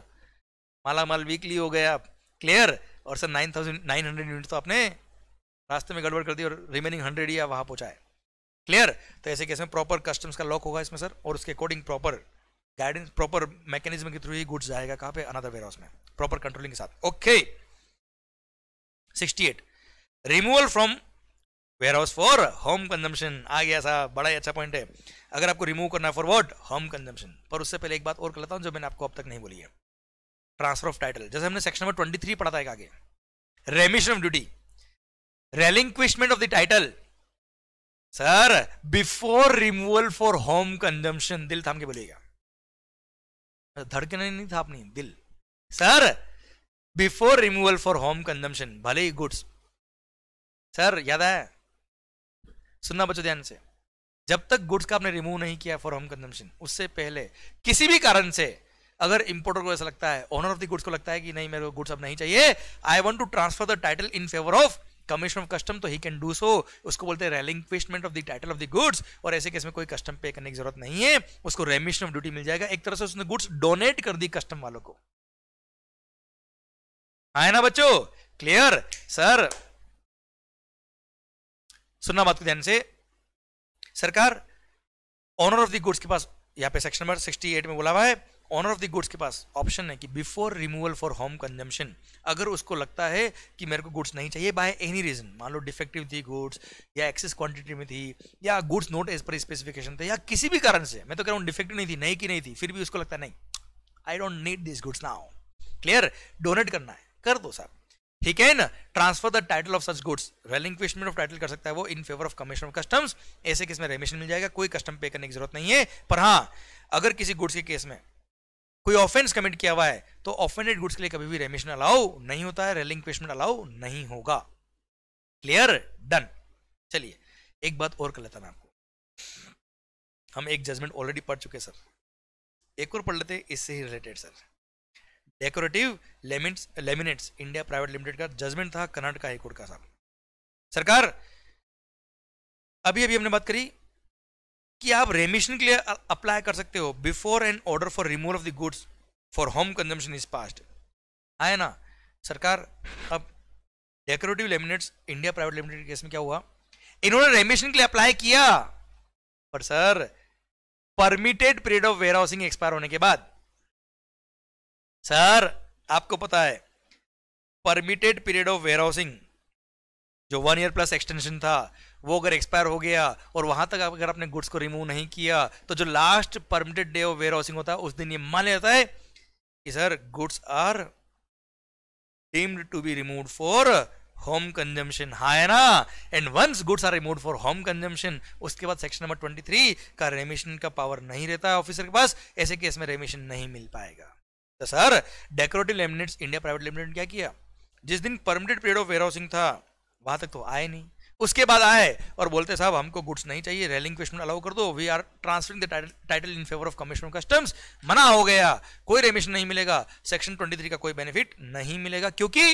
माला माल weekly हो गया clear और sir nine thousand nine hundred unit तो आपने रास्ते में गड़बड़ कर दी और रिमेनिंग हंड्रेड या वहाँ पहुँचाए क्लियर तो ऐसे कैसे प्रॉपर कस्टम्स का लॉक होगा इसमें सर और उसके according proper guidance proper mechanism के थ्रू ही गुड्स जाएगा कहाँ पे अनदर वेयर हाउस में प्रॉपर कंट्रोलिंग के साथ okay sixty eight removal from warehouse for home consumption आ गया सा बड़ा ही अच्छा पॉइंट है अगर आपको रिमूव करना है फॉर वॉट होम कंजम्पशन पर उससे पहले एक बात और कर लेता हूँ जो मैंने आपको अब तक नहीं बोली है ट्रांसफर ऑफ टाइटल जैसे हमने सेक्शन नंबर ट्वेंटी थ्री पढ़ा था एक आगे remission of duty relinquishment of the title sir before removal for home consumption दिल थाम के बोलेगा धड़कने नहीं था अपनी दिल sir before removal for home consumption भले ही गुड्स सर याद है सुनना बच्चों ध्यान से जब तक गुड्स का आपने रिमूव नहीं किया फॉर होम कंजम्पशन उससे पहले किसी भी कारण से अगर इंपोर्टर को ऐसा लगता है ओनर ऑफ द गुड्स को लगता है कि नहीं मेरे को गुड्स अब नहीं चाहिए I want to transfer the title in favour of commission of custom तो ही कैन डू सो उसको बोलते हैं relinquishment of the title of the goods और ऐसे केस में कोई कस्टम पे करने की जरूरत नहीं है उसको रेमिशन ऑफ ड्यूटी मिल जाएगा एक तरह से उसने गुड्स डोनेट कर दी कस्टम वालों को आए ना बच्चों क्लियर सर सुनना बात को ध्यान से सरकार ऑनर ऑफ द गुड्स के पास यहां पे सेक्शन नंबर 68 में बोला हुआ है ऑनर ऑफ द गुड्स के पास ऑप्शन है कि before removal for home consumption अगर उसको लगता है कि मेरे को गुड्स नहीं चाहिए बाय एनी रीज़न मान लो डिफेक्टिव थी गुड्स या एक्सेस क्वांटिटी में थी या goods not as per specification थे या किसी भी कारण से मैं तो कह रहा हूँ डिफेक्टिव नहीं थी नहीं की नहीं थी फिर भी उसको लगता है नहीं I don't need this goods now clear donate करना है कर दो साहब he can transfer the title of such goods relinquishment of title कर सकता है वो इन favour of commission of customs ऐसे केस में रेमिशन मिल जाएगा कोई कस्टम पे करने की जरूरत नहीं है पर हाँ अगर किसी गुड्स के केस में कोई ऑफेंस कमिट किया हुआ है तो ऑफेंडेड गुड्स के लिए कभी भी रेमिशन अलाउ नहीं होता है रेलिंक्विशमेंट अलाउ नहीं होगा क्लियर डन चलिए एक बात और कर लेता मैं आपको हम एक जजमेंट ऑलरेडी पढ़ चुके सर एक और पढ़ लेते इससे ही रिलेटेड सर डेकोरेटिव लेमिट्स लेमिनेट्स इंडिया प्राइवेट लिमिटेड का जजमेंट था कर्नाटक हाईकोर्ट का साहब सरकार अभी अभी हमने बात करी कि आप रेमिशन के लिए अप्लाई कर सकते हो before an order for removal of the goods for home consumption is passed आए ना सरकार अब Decorative laminates India private Limited case में क्या हुआ इन्होंने रेमिशन के लिए अप्लाई किया पर sir permitted period of warehousing expire होने के बाद सर आपको पता है permitted period of warehousing जो वन ईयर प्लस एक्सटेंशन था वो अगर एक्सपायर हो गया और वहां तक अगर आपने गुड्स को रिमूव नहीं किया तो जो last permitted day of warehousing होता है उस दिन ये मान लिया जाता है कि sir goods are deemed to be remove for home consumption हाय ना and once goods are remove for home consumption उसके बाद सेक्शन नंबर ट्वेंटी थ्री का रेमिशन का पावर नहीं रहता है ऑफिसर के पास ऐसे केस में रेमिशन नहीं मिल पाएगा तो sir Decorative laminates India private Limited क्या किया जिस दिन permitted period of warehousing था वहां तक तो आए नहीं उसके बाद आए और बोलते साहब हमको गुड्स नहीं चाहिए रेलिंक्विशमेंट अलाउ कर दो we are transferring the title in favour of commissioner customs मना हो गया कोई रेमिशन नहीं मिलेगा सेक्शन थ्री का कोई बेनिफिट नहीं मिलेगा क्योंकि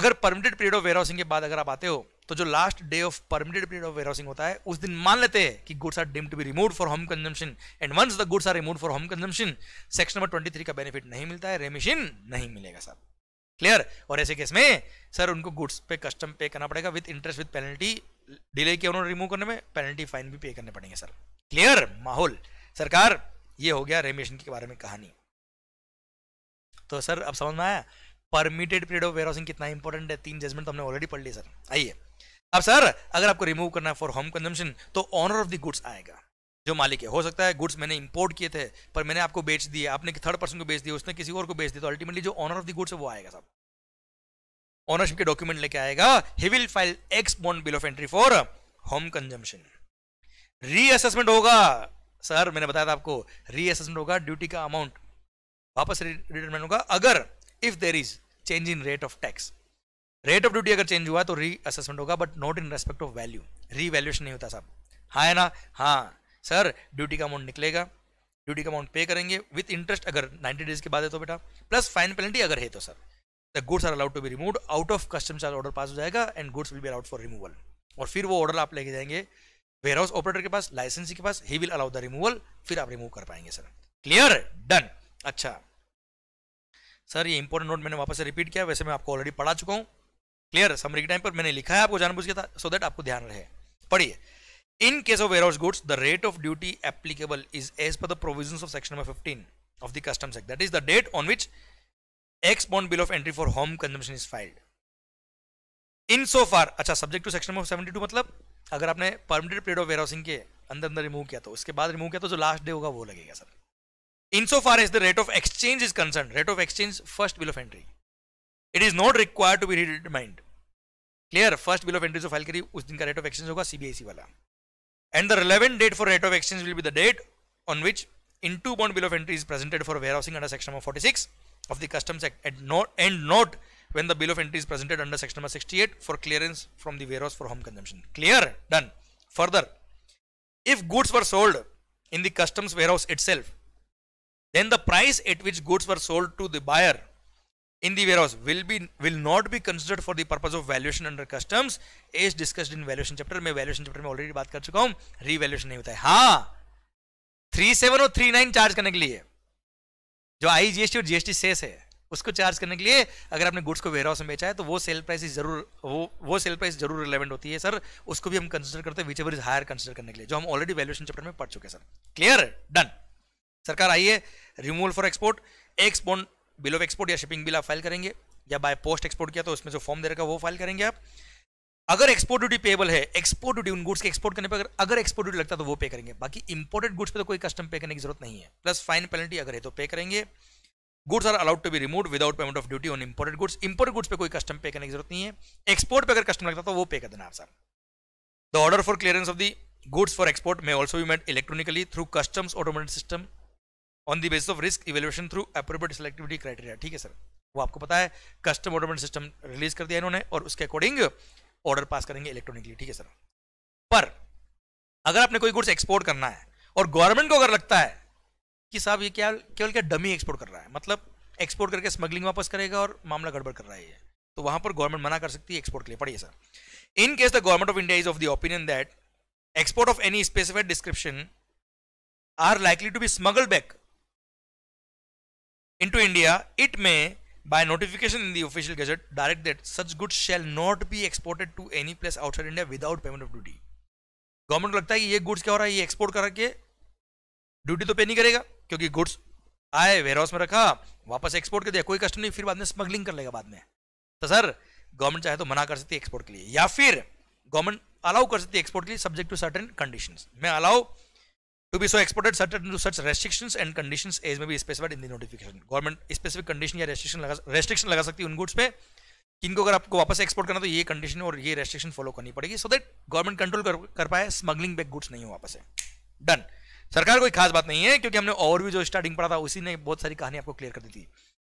अगर permitted period of warehousing के बाद अगर आप आते हो तो जो last day of permitted period of warehousing होता है उस दिन मान लेते हैं कि goods are deem to be remove for home consumption and once the goods are remove for home consumption section number 23 का बेनिफिट नहीं मिलता है रेमिशन नहीं मिलेगा साहब क्लियर और ऐसे केस में सर उनको गुड्स पे कस्टम पे करना पड़ेगा with interest with penalty delay किया उन्होंने रिमूव करने में पेनल्टी फाइन भी पे करने पड़ेंगे सर क्लियर माहौल सरकार ये हो गया रेमिशन के बारे में कहानी तो सर अब समझ में आया परमिटेड पीरियड ऑफ वेयरहाउसिंग कितना इंपॉर्टेंट है तीन जजमेंट तो हमने ऑलरेडी पढ़ ली सर आइए अब सर अगर आपको रिमूव करना है फॉर होम कंजम्पशन तो ऑनर ऑफ द गुड्स आएगा जो मालिक है हो सकता है गुड्स मैंने इंपोर्ट किए थे पर मैंने आपको बेच दिए आपने थर्ड पर्सन को बेच दिया उसने किसी और को बेच दिया तो अल्टीमेटली जो ऑनर ऑफ द गुड्स है वो आएगा सब ऑनरशिप के डॉक्यूमेंट लेके आएगा he will file ex bond bill of entry for home consumption reassessment होगा सर मैंने बताया था आपको रीअसेसमेंट होगा ड्यूटी का अमाउंट वापस रिटर्नमेंट होगा अगर if there is change in rate of tax rate of duty अगर चेंज हुआ तो रीअसेसमेंट होगा but not in respect of value revaluation नहीं होता साहब हाँ है ना हाँ सर ड्यूटी का अमाउंट निकलेगा ड्यूटी का अमाउंट पे करेंगे विद इंटरेस्ट अगर 90 डेज के बाद है तो बेटा प्लस फाइन पेनल्टी अगर है तो sir the goods are allowed to be remove out of custom charge order pass हो जाएगा and goods will be allowed for removal और फिर वो ऑर्डर आप लेके जाएंगे वेयर हाउस ऑपरेटर के पास लाइसेंसी के पास he will allow the removal फिर आप रिमूव कर पाएंगे सर क्लियर डन अच्छा सर ये इंपॉर्टेंट नोट मैंने वापस से रिपीट किया वैसे मैं आपको ऑलरेडी पढ़ा चुका हूँ क्लियर समरी के टाइम पर मैंने लिखा है आपको जानबूझ के था सो so दैट आपको ध्यान रहे पढ़िए In case of warehouse goods, the rate of duty applicable is as per the provisions of section number 15 of the Customs Act. That is the date on which X bond bill of entry for home consumption is filed. In so फार अच्छा subject to section number 72 मतलब अगर आपने permitted period of warehousing के अंदर अंदर remove किया तो उसके बाद रिमूव किया तो जो लास्ट डे होगा वो लगेगा sir in so far is the rate of exchange is concern rate of exchange first bill of entry it is not required to be redetermined clear first bill of entry जो file करी उस दिन का rate of exchange होगा CBIC वाला and the relevant date for rate of exchange will be the date on which into bond bill of entry is presented for warehousing under section number 46 of the customs act and note, and note when the bill of entry is presented under section number 68 for clearance from the warehouse for home consumption clear done further if goods were sold in the customs warehouse itself then the price at which goods were sold to the buyer in the warehouse will be will not be considered for the purpose of valuation under customs as discussed in valuation chapter मैं valuation chapter में already बात कर चुका हूँ revaluation नहीं होता है हाँ थ्री सेवन और थ्री नाइन चार्ज करने के लिए जो आई जीएसटी और जीएसटी सेस है उसको चार्ज करने के लिए अगर आपने गुड्स को वेयर हाउस में बेचा है तो वो सेल प्राइस जरूर वो वो सेल प्राइस जरूर रिलेवेंट होती है सर उसको भी हम कंसिडर करते हैं whichever is higher consider करने के लिए जो हम ऑलरेडी वैल्यूएशन चैप्टर में पढ़ चुके हैं सर क्लियर डन सरकार आई है removal for export ex bond bill of export या शिपिंग बिल आप फाइल करेंगे या बाय पोस्ट एक्सपोर्ट किया तो उसमें जो फॉर्म दे रखा वो फाइल करेंगे आप अगर एक्सपोर्ट ड्यूटी पेबल है एक्सपोर्ट ड्यूटी उन गुड्स के एक्सपोर्ट करने पर अगर, अगर एक्सपोर्ट ड्यूटी लगता है तो वो पे करेंगे बाकी इंपोर्टेड गुड्स पे तो कोई कस्टम पे करने की जरूरत नहीं है प्लस फाइन पेनल्टी अगर है तो पे करेंगे goods are allowed to be remove without payment of duty on imported goods import goods पर कोई कस्टम पे करने की जरूरत नहीं है एक्सपोर्ट पर अगर कस्टम लगता तो वो पे कर देना आप sir the order for clearance of the goods for export में ऑल्सो भी made electronically through customs automated system on the basis of risk evaluation through appropriate selectivity criteria ठीक है सर वो आपको पता है कस्टम ऑटोमेट सिस्टम रिलीज कर दिया इन्होंने और उसके अकॉर्डिंग ऑर्डर पास करेंगे इलेक्ट्रॉनिकली ठीक है सर पर अगर आपने कोई गुड्स एक्सपोर्ट करना है और गवर्नमेंट को अगर लगता है कि साहब ये क्या केवल क्या डमी एक्सपोर्ट कर रहा है मतलब एक्सपोर्ट करके स्मगलिंग वापस करेगा और मामला गड़बड़ कर रहा है तो वहां पर गवर्नमेंट मना कर सकती है एक्सपोर्ट के लिए पढ़िए sir in case the government of India is of the opinion that export of any specified description are likely to be smuggled back into India, it may, by notification in the official gazette, direct that such goods shall not be exported to any place outside India without payment of duty. Government को लगता है कि ये goods क्या हो रहा है ये एक्सपोर्ट करके ड्यूटी तो पे नहीं करेगा क्योंकि गुड्स आए वेयरहाउस में रखा वापस एक्सपोर्ट कर दिया कोई कस्टम नहीं फिर बाद में स्मगलिंग कर लेगा बाद में तो सर गवर्नमेंट चाहे तो मना कर सकती है एक्सपोर्ट के लिए या फिर गवर्नमेंट अलाउ कर सकती है एक्सपोर्ट के लिए सब्जेक्ट टू सर्टेन कंडीशन में allow to be so exported subject to such restrictions and conditions as may be specified in the notification government specific condition या रेस्ट्रिक्शन लगा रेस्ट्रिक्शन लगा सकती है उन गुड्स पे इनको अगर आपको वापस एक्सपोर्ट करना तो ये कंडीशन और ये रेस्ट्रिक्शन फॉलो करनी पड़ेगी सो दैट गवर्नमेंट कंट्रोल कर, कर पाए स्मगलिंग बैक गुड्स नहीं हो वापस है डन सरकार कोई खास बात नहीं है क्योंकि हमने और भी जो स्टार्टिंग पढ़ा था उसी ने बहुत सारी कहानी आपको क्लियर कर दी थी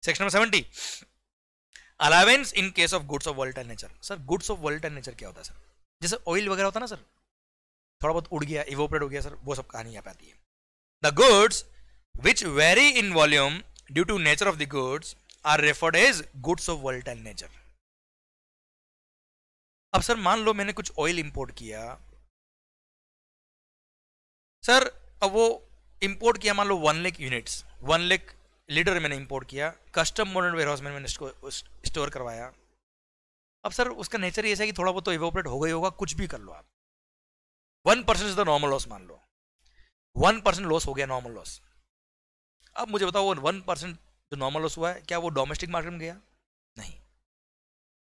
section number seventy allowance in case of goods of world nature sir goods of world nature क्या होता है सर जैसे ऑयल वगैरह होता है ना सर थोड़ा बहुत उड़ गया इवोपरेट हो गया सर वो सब कहानी आ पाती है the goods which vary in volume due to nature of the goods are referred as goods of world and nature अब सर मान लो मैंने कुछ ऑयल इंपोर्ट किया सर अब वो इंपोर्ट किया मान लो one lakh units one lakh litre मैंने इंपोर्ट किया कस्टम मॉडर्न वेयर हाउस में मैंने स्टोर करवाया अब सर उसका नेचर ये है कि थोड़ा बहुत तो इवोपरेट हो गई होगा कुछ भी कर लो आप one percent is the normal loss मान लो वन परसेंट लॉस हो गया नॉर्मल लॉस अब मुझे बताओ वो वन परसेंट जो नॉर्मल लॉस हुआ है क्या वो डोमेस्टिक मार्केट में गया नहीं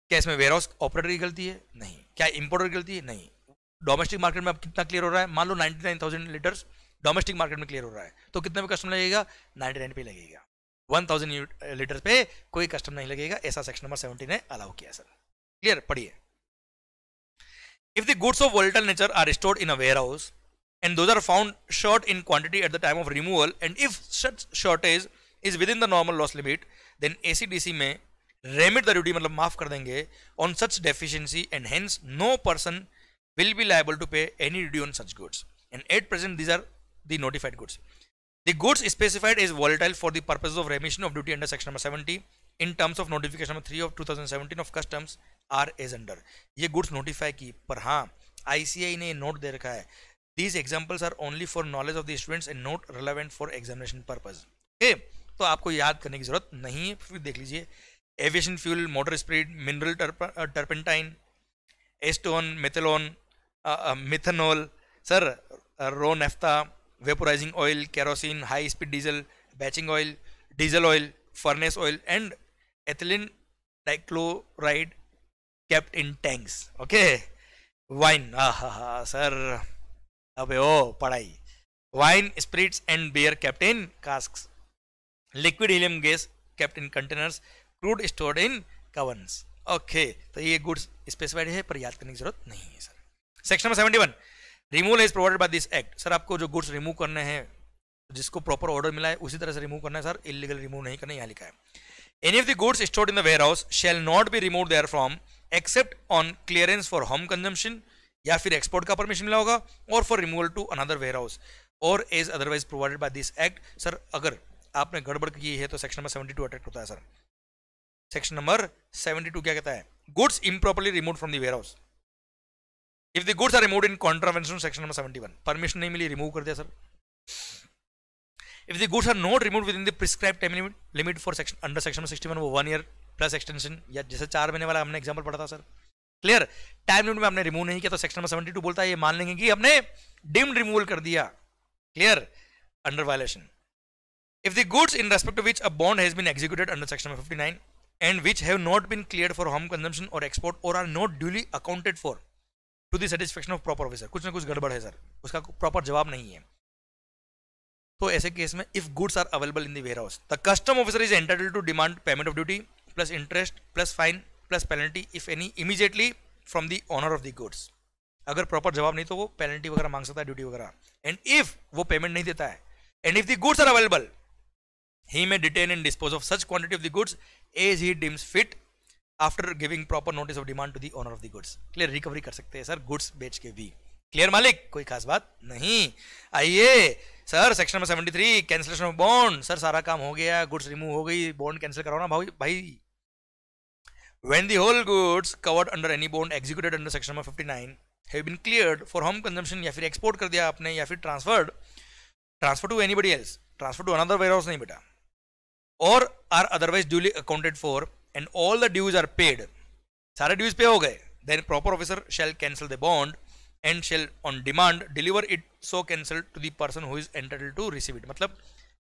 क्या इसमें वेयर हाउस ऑपरेटर की गलती है नहीं क्या इंपोर्टर की गलती है नहीं डोमेस्टिक मार्केट में अब कितना क्लियर हो रहा है मान लो nine thousand litres domestic market में क्लियर हो रहा है तो कितने पे कस्टम लगेगा नाइन पे लगेगा वन थाउजेंड लीटर पे कोई कस्टम नहीं लगेगा ऐसा सेक्शन नंबर सेवेंटी ने अलाउ किया सर क्लियर पढ़िए If the goods of volatile nature are stored in a warehouse and those are found short in quantity at the time of removal and if such shortage is within the normal loss limit, then ACDC may remit the duty मतलब माफ on such deficiency and hence no person will be liable to pay any duty on such goods. And at present these are the notified goods. The goods specified as volatile for the purposes of remission of duty under section number 70 in terms of notification number 3 of 2017 of customs are as under ये goods notify की पर हाँ ICAI ने note दे रखा है these examples are only for knowledge of the students and not relevant for examination purpose okay तो आपको याद करने की जरूरत नहीं है फिर देख लीजिए aviation fuel motor spirit mineral turpentine acetone methanol methanol sir raw naphtha vaporising oil kerosene high speed diesel batching oil diesel oil furnace oil and ethylene dichloride kept in tanks. Okay. Wine. Ah, sir. अबे ओ पढ़ाई wine spirits and beer kept in cask liquid helium gas kept in containers crude stored in caverns okay तो ये goods specified है पर याद करने की जरूरत नहीं है sir section number seventy one removal is provided by this act sir आपको जो गुड्स रिमूव करने हैं जिसको प्रॉपर ऑर्डर मिला है उसी तरह से रिमूव करना है सर इलीगल रिमूव नहीं करना यहाँ लिखा है any of the goods stored in the warehouse shall not be remove there from except on clearance for home consumption या फिर एक्सपोर्ट का परमिशन मिला होगा और for removal to another warehouse और as otherwise provided by this act sir अगर आपने गड़बड़ की है तो section number seventy two attract होता है sir section number seventy two क्या कहता है goods improperly remove from the warehouse if the goods are remove in contravention section number seventy one permission नहीं मिली रिमूव कर दिया sir if the goods are not removed within the prescribed time limit, limit section section under section 61 वो one year plus extension या जैसे चार महीने वाला हमने एग्जाम्पल पढ़ा था सर क्लियर टाइम लिमिट में हमने रिमूव नहीं किया तो सेक्शन नंबर 72 बोलता है ये मान लेंगे कि हमने डिम्ड रिमूवल कर दिया clear under violation if the goods in respect to which a bond has been executed under section number 59 and which have not been cleared for home consumption और एक्सपोर्ट और are not duly accounted for to the satisfaction of proper officer कुछ ना कुछ गड़बड़ है sir उसका proper जवाब नहीं है तो ऐसे केस में if goods are available in the warehouse the custom officer is entitled to demand payment of duty plus interest plus fine plus penalty if any immediately from the owner of the goods अगर proper जवाब नहीं तो वो penalty वगैरह मांग सकता है duty वगैरह एंड इफ वो पेमेंट नहीं देता है and if the goods are available he may detain and dispose of such quantity of the goods as he deems fit after giving proper notice of demand to the owner of the goods clear recovery कर सकते हैं sir goods बेच के भी clear मालिक कोई खास बात नहीं आइए sir section number seventy cancellation of bond sir सारा काम हो गया गुड्स रिमूव हो गई बॉन्ड कैंसिल कराना भाई भाई When the whole goods covered under any bond executed under section number 59 have been cleared for home consumption या फिर एक्सपोर्ट कर दिया आपने या फिर transferred transfer to anybody else transfer to another warehouse नहीं बेटा और are otherwise duly accounted for and all the dues are paid सारे ड्यूज पे हो गए then proper officer shall cancel the bond and shall on demand deliver it so cancelled to the person who is entitled to receive it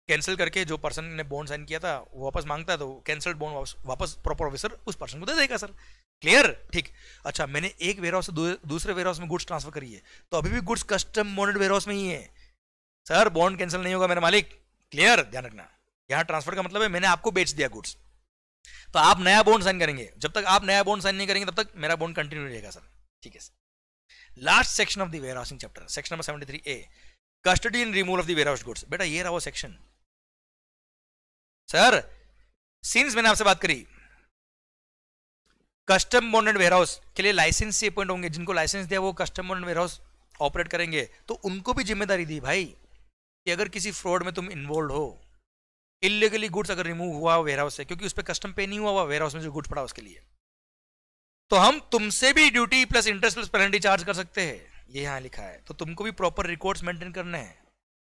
cancel करके जो person ने bond sign किया था वो वापस मांगता तो कैंसल्ड बॉन्ड वापस, प्रॉपर ऑफिसर उस पर्सन को दे देगा सर क्लियर ठीक अच्छा मैंने एक वेयर हाउस से दूसरे वेयर हाउस में गुड्स ट्रांसफर करी है तो अभी भी goods custom bonded warehouse में ही है सर बॉन्ड कैंसिल नहीं होगा मेरा मालिक क्लियर ध्यान रखना यहाँ ट्रांसफर का मतलब है मैंने आपको बेच दिया गुड्स तो आप नया बॉन्ड साइन करेंगे जब तक आप नया बॉन्ड साइन नहीं करेंगे तब तक मेरा बॉन्ड कंटिन्यू रहेगा सर ठीक है last section of the warehousing chapter section number seventy three A custody and removal of the warehouse goods बेटा ये रहा वो सेक्शन सर सीन्स मैंने आपसे बात करी कस्टम बॉन्डेड वेयरहाउस के लिए लाइसेंस से अपॉइंट होंगे जिनको लाइसेंस दिया वो कस्टम बॉन्डेड वेयरहाउस ऑपरेट करेंगे तो उनको भी जिम्मेदारी दी भाई कि अगर किसी फ्रॉड में तुम इन्वॉल्व हो इलीगली गुड्स अगर रिमूव हुआ वेयर हाउस से क्योंकि उस पर कस्टम पे नहीं हुआ हुआ वेयर हाउस में जो गुड्स पड़ा उसके लिए तो हम तुमसे भी duty plus interest plus penalty charge कर सकते हैं ये यहाँ लिखा है तो तुमको भी प्रॉपर रिकॉर्ड्स मेंटेन करने हैं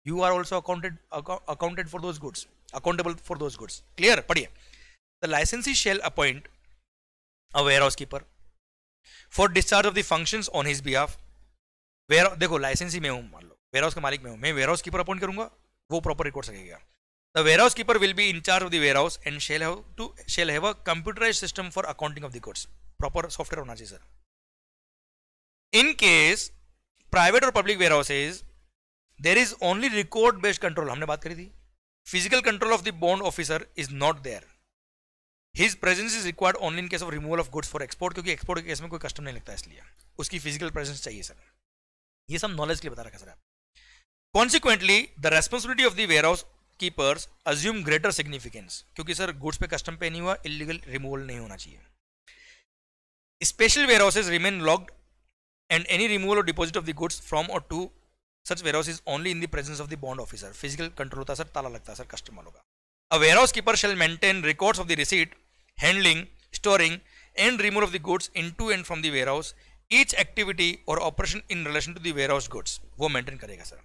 you are also accounted accounted for those goods accountable for those goods clear padhiye the licensee shall appoint a warehouse keeper for discharge of the functions on his behalf वेयर देखो licensee में हूँ मान लो ware house का मालिक में हूँ मैं वेयर हाउस कीपर अपॉइंट करूंगा वो प्रॉपर रिकॉर्ड रखेगा the warehouse keeper will be in charge of the warehouse and shall have to shall have a computerised system for accounting of the goods proper software होना चाहिए sir in case private और public warehouses there is only record based control हमने बात करी थी Physical control of the bond officer is not there. His presence is required only in case of removal of goods for export क्योंकि export के case में कोई custom नहीं लगता इसलिए उसकी फिजिकल प्रेजेंस चाहिए सर ये सब नॉलेज के लिए बता रखा सर आप consequently the responsibility of the warehouse keepers assume greater significance क्योंकि सर गुड्स पे कस्टम पे नहीं हुआ इलीगल रिमूवल नहीं होना चाहिए special warehouses remain locked and any removal और deposit of the goods from और to such warehouse is only in the presence of the bond officer physical control hota sir tala lagta sir customer a warehouse keeper shall maintain records of the receipt handling storing and removal of the goods into and from the warehouse each activity or operation in relation to the warehouse goods wo maintain karega sir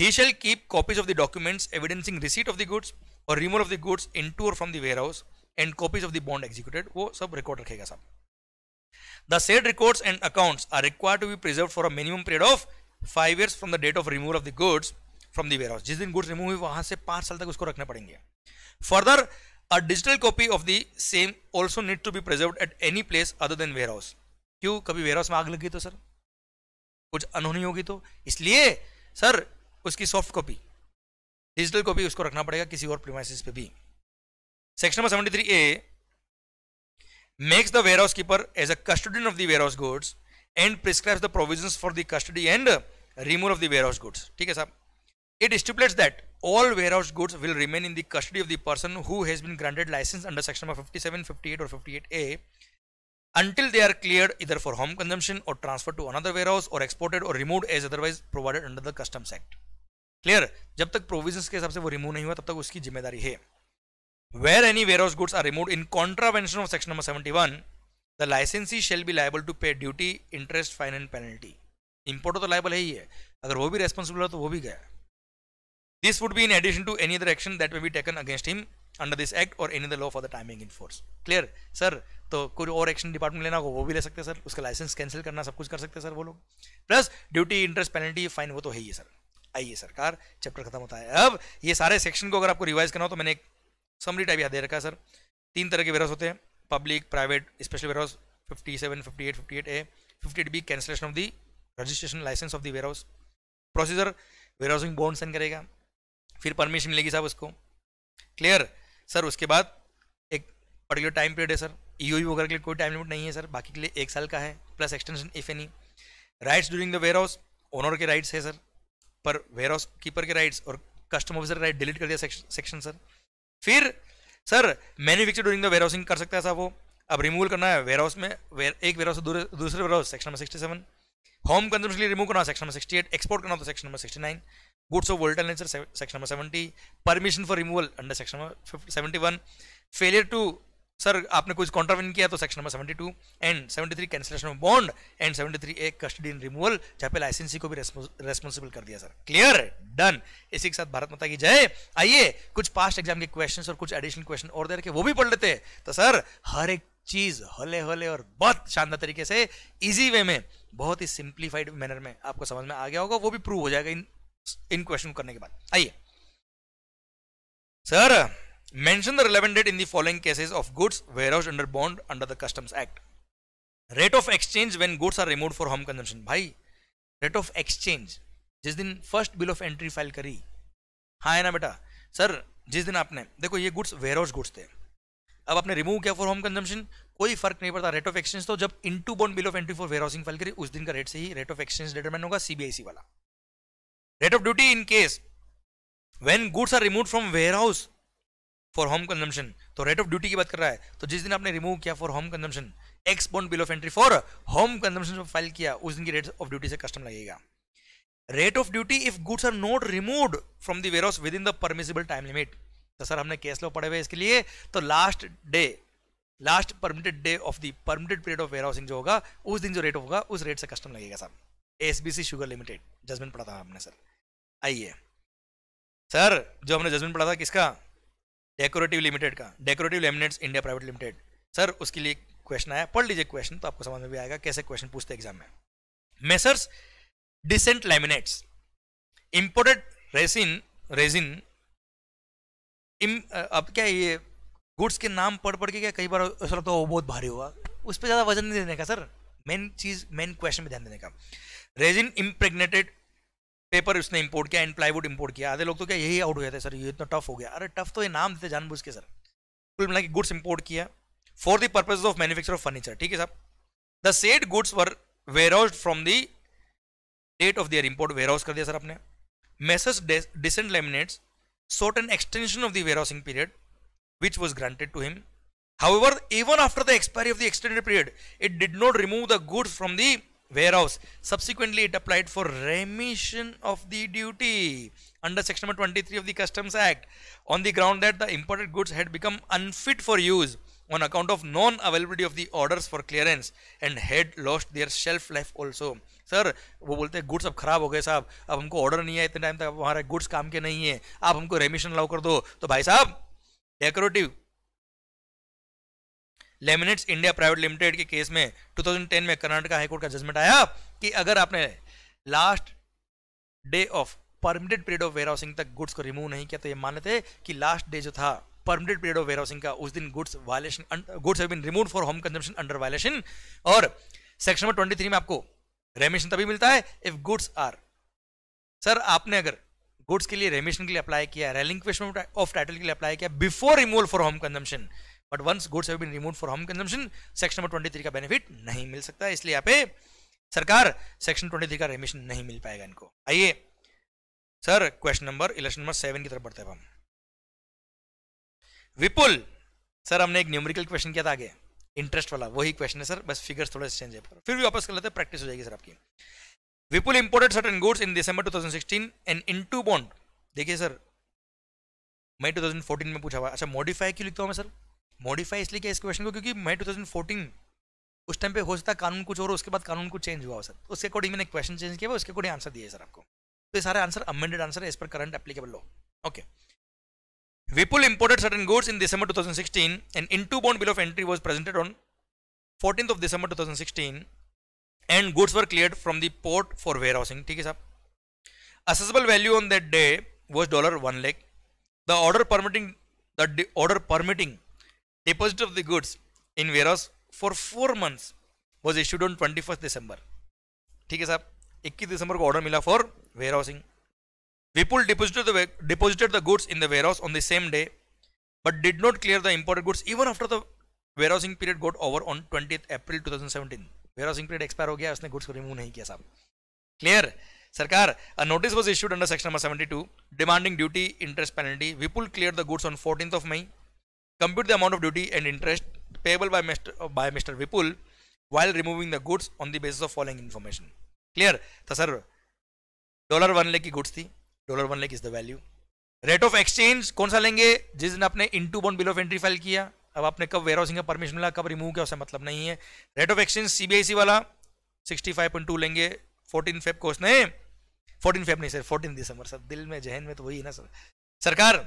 he shall keep copies of the documents evidencing receipt of the goods or removal of the goods into or from the warehouse and copies of the bond executed wo sab record rakhega sir. the said records and accounts are required to be preserved for a minimum period of five years from the date of removal of the goods from the warehouse जिस दिन goods remove हुई वहां से पांच साल तक उसको रखने पड़ेंगे further a digital copy of the same also need to be preserve at any place other than warehouse क्यों कभी वेयर हाउस में आग लगी तो सर कुछ अनहोनी होगी तो इसलिए सर उसकी सॉफ्ट कॉपी डिजिटल कॉपी उसको रखना पड़ेगा किसी और प्रीमाइसिस पे भी section number seventy three A makes the warehouse keeper as a custodian of the warehouse goods and prescribes the provisions for the custody and removal of the warehouse goods. ठीक है साहब. It stipulates that all warehouse goods will remain in the custody of the person who has been granted license under section 57, 58 or 58A until they are cleared either for home consumption or transferred to another warehouse or exported or removed as otherwise provided under the customs act clear जब तक provisions के हिसाब से वो remove नहीं हुआ तब तक उसकी जिम्मेदारी है where any warehouse goods are remove in contravention of section number 71 the licensee shall be liable to pay duty interest fine and penalty importer तो लाइबल है ही है अगर वो भी रेस्पॉन्सिबल हो तो वो भी गया this would be in addition to any other action that may be taken against him under this act और any the law for the timing in force clear sir तो कोई और एक्शन डिपार्टमेंट लेना होगा वो भी ले सकते सर उसका लाइसेंस कैंसिल करना सब कुछ कर सकते सर वो लोग plus duty interest penalty fine वो तो है ही है सर आइए सरकार चैप्टर खत्म होता है अब ये सारे सेक्शन को अगर आपको रिवाइज करना हो तो मैंने एक समरी टाइप याद दे रखा है सर तीन तरह के वेरस होते हैं public, private, especially warehouse 57, 58, 58A, 58B cancellation of the registration licence of the warehouse procedure warehousing bond send करेगा फिर परमिशन मिलेगी साहब उसको क्लियर सर उसके बाद एक पर्टिकुलर टाइम पीरियड है सर ई ओ वगैरह के लिए कोई टाइम लिमिट नहीं है सर बाकी के लिए एक साल का है plus extension if any rights during the warehouse owner के राइट्स है सर पर वेयर हाउस कीपर के राइट्स और कस्टम ऑफिसर राइट डिलीट कर दिया सेक्शन सर फिर sir manufacture during the warehousing कर सकता है साहब वो अब रिमूवल करना है वेयरहाउस में वेर, एक वेयरहाउस दूसरे warehouse section number sixty seven home consumption के लिए रिमूव करना section number sixty eight export करना तो section number sixty nine goods of volatile nature section number seventy permission for removal under section number seventy one failure to sir आपने कुछ contravene किया तो section number 72 and 73 cancellation of bond and 73 A custody in removal जहां पे लाइसेंसी को भी responsible कर दिया सर क्लियर डन इसी के साथ भारत माता की जय आइए कुछ पास्ट एग्जाम के क्वेश्चन और कुछ एडिशनल क्वेश्चन और दे रखे वो भी पढ़ लेते हैं तो सर हर एक चीज हले हले और बहुत शानदार तरीके से इजी वे में बहुत ही सिंप्लीफाइड मैनर में आपको समझ में आ गया होगा वो भी प्रूव हो जाएगा इन इन क्वेश्चन करने के बाद आइए sir mention the relevant date in the following cases of goods warehoused under bond under the customs act rate of exchange when goods are removed for home consumption bhai rate of exchange जिस दिन first bill of entry file करी हाँ है ना बेटा sir जिस दिन आपने देखो ये गुड्स वेयरहाउस गुड्स थे अब आपने रिमूव किया फॉर होम कंजम्पशन कोई फर्क नहीं पड़ता रेट ऑफ एक्सचेंज तो जब into bond bill of entry for warehousing file करी उस दिन का रेट से ही रेट ऑफ एक्सचेंज डिटरमाइन होगा सीबीआईसी वाला rate of duty in case when goods are remove from warehouse for home consumption तो रेट ऑफ ड्यूटी की बात कर रहा है तो जिस दिन आपने रिमूव किया for home consumption ex bond bill of entry for home consumption file किया उस दिन की रेट ऑफ ड्यूटी से कस्टम लगेगा rate of duty if goods are not remove from the warehouse within the permissible time limit तो sir हमने case लो पड़े हुए इसके लिए तो last day last permitted day of the permitted period of warehousing जो होगा उस दिन जो रेट होगा उस रेट से कस्टम लगेगा sir SBC sugar limited judgement पढ़ा था हमने सर आइए सर जो हमने जजमेंट पढ़ा था किसका डेकोरेटिव लिमिटेड का decorative laminates India private limited sir उसके लिए क्वेश्चन आया पढ़ लीजिए क्वेश्चन तो आपको समझ में भी आएगा कैसे क्वेश्चन पूछते एग्जाम में messrs decent laminates imported resin resin इम अब क्या ये गुड्स के नाम पढ़ पढ़ के क्या कई बार ऐसा लगता है वो बहुत भारी होगा उस पर ज़्यादा वजन नहीं देने का सर मेन चीज़ मेन क्वेश्चन में ध्यान देने का रेजिन इम्प्रेगनेटेड पेपर उसने इंपोर्ट किया एंड प्लाईवुड इंपोर्ट किया आधे लोग तो क्या यही आउट हो जाते सर ये इतना टफ हो गया अरे टफ तो ये नाम देते जानबूझ के सर कुल मिला के गुड्स इंपोर्ट किया for the purpose of manufacture of furniture ठीक है साहब the said goods were warehouse from the date of their import house कर दिया सर अपने messrs Decent Laminates an extension of the warehousing period which was granted to him however even after the expiry of the extended period it did not remove the goods from the warehouse subsequently it applied for remission of the duty under section number 23 of the customs act on the ground that the imported goods had become unfit for use on account of non availability of the orders for clearance and had lost their shelf life also sir वो बोलते हैं goods अब ख़राब हो गए साहब अब हमको ऑर्डर नहीं है इतने टाइम तक हमारे गुड्स काम के नहीं है आप हमको रेमिशन लाओ कर दो तो भाई साहब Decorative laminates India private Limited के केस में 2010 में कर्नाटक हाईकोर्ट का जजमेंट आया कि अगर आपने last day of permitted period of warehousing तक गुड्स को रिमूव नहीं किया तो ये मान्य थे कि लास्ट डे जो था permitted period of warehousing का उस दिन goods violation goods have been remove for home consumption under violation और सेक्शन नंबर ट्वेंटी में आपको रेमिशन तभी मिलता है इफ गुड्स आर सर आपने अगर गुड्स के लिए रेमिशन के लिए अप्लाई किया रेलिंग ऑफ टाइटल के लिए अप्लाई किया before removal for home consumption but once goods have been remove for home consumption section number twenty three का बेनिफिट नहीं मिल सकता इसलिए यहाँ पे सरकार सेक्शन ट्वेंटी थ्री का रेमिशन नहीं मिल पाएगा इनको आइए sir question number election number seven की तरफ बढ़ते हैं हम विपुल सर हमने एक न्यूमेरिकल क्वेश्चन किया था आगे इंटरेस्ट वाला वही क्वेश्चन है सर बस फिगर्स थोड़ा चेंज है फिर भी वापस कर लेते हैं प्रैक्टिस हो जाएगी सर आपकी Vipul imported certain goods in December 2016 and into bond देखिए सर मई 2014 में पूछा हुआ अच्छा मॉडिफाई क्यों लिखता हूँ मैं सर मॉडिफाई इसलिए किया इस क्वेश्चन को क्योंकि मई 2014 उस टाइम पे हो सकता है कानून कुछ और उसके बाद कानून कुछ चेंज हुआ हो सर तो उसके अकॉर्डिंग मैंने क्वेश्चन चेंज किया उसके अकॉर्डिंग आंसर दिया सर आपको तो ये सारे आंसर अमेंडेड आंसर है इस पर current applicable law okay Vipul imported certain goods in December two and into bill of entry was presented on fourteen of December two and goods were clear from the port for warehousing ठीक है साहब assessable value on that day was dollar one lakh the order permitting the order permitting deposit of the goods in warehouse for four months was issued on twenty first दिसंबर ठीक है साहब इक्कीस दिसंबर को order मिला for warehousing Vipul deposited deposited the goods in the warehouse on the same day but did not clear the imported goods even after the warehousing period got over on twenty April two thousand seventeen warehousing period expire हो गया उसने goods को remove नहीं किया साहब clear सरकार a notice was issued under section number seventy two demanding duty interest penalty Vipul clear the goods on fourteen of May compute the amount of duty and interest payable by Mr. Uh, by Mr. Vipul while removing the goods on the basis of following information. Clear? तो sir dollar one lakh की goods थी dollar one lakh is the value rate of exchange कौन सा लेंगे जिस दिन आपने into bond bill of entry file किया अब आपने कब वेयर हाउसिंग का परमिशन मिला कब रिमूव किया उससे मतलब नहीं है रेट ऑफ एक्सचेंज सीबीआईसी वाला 65.2 लेंगे 14 फेब को उसने 14 फेब नहीं सर 14 दिसंबर सर दिल में जहन में तो वही है ना सर सरकार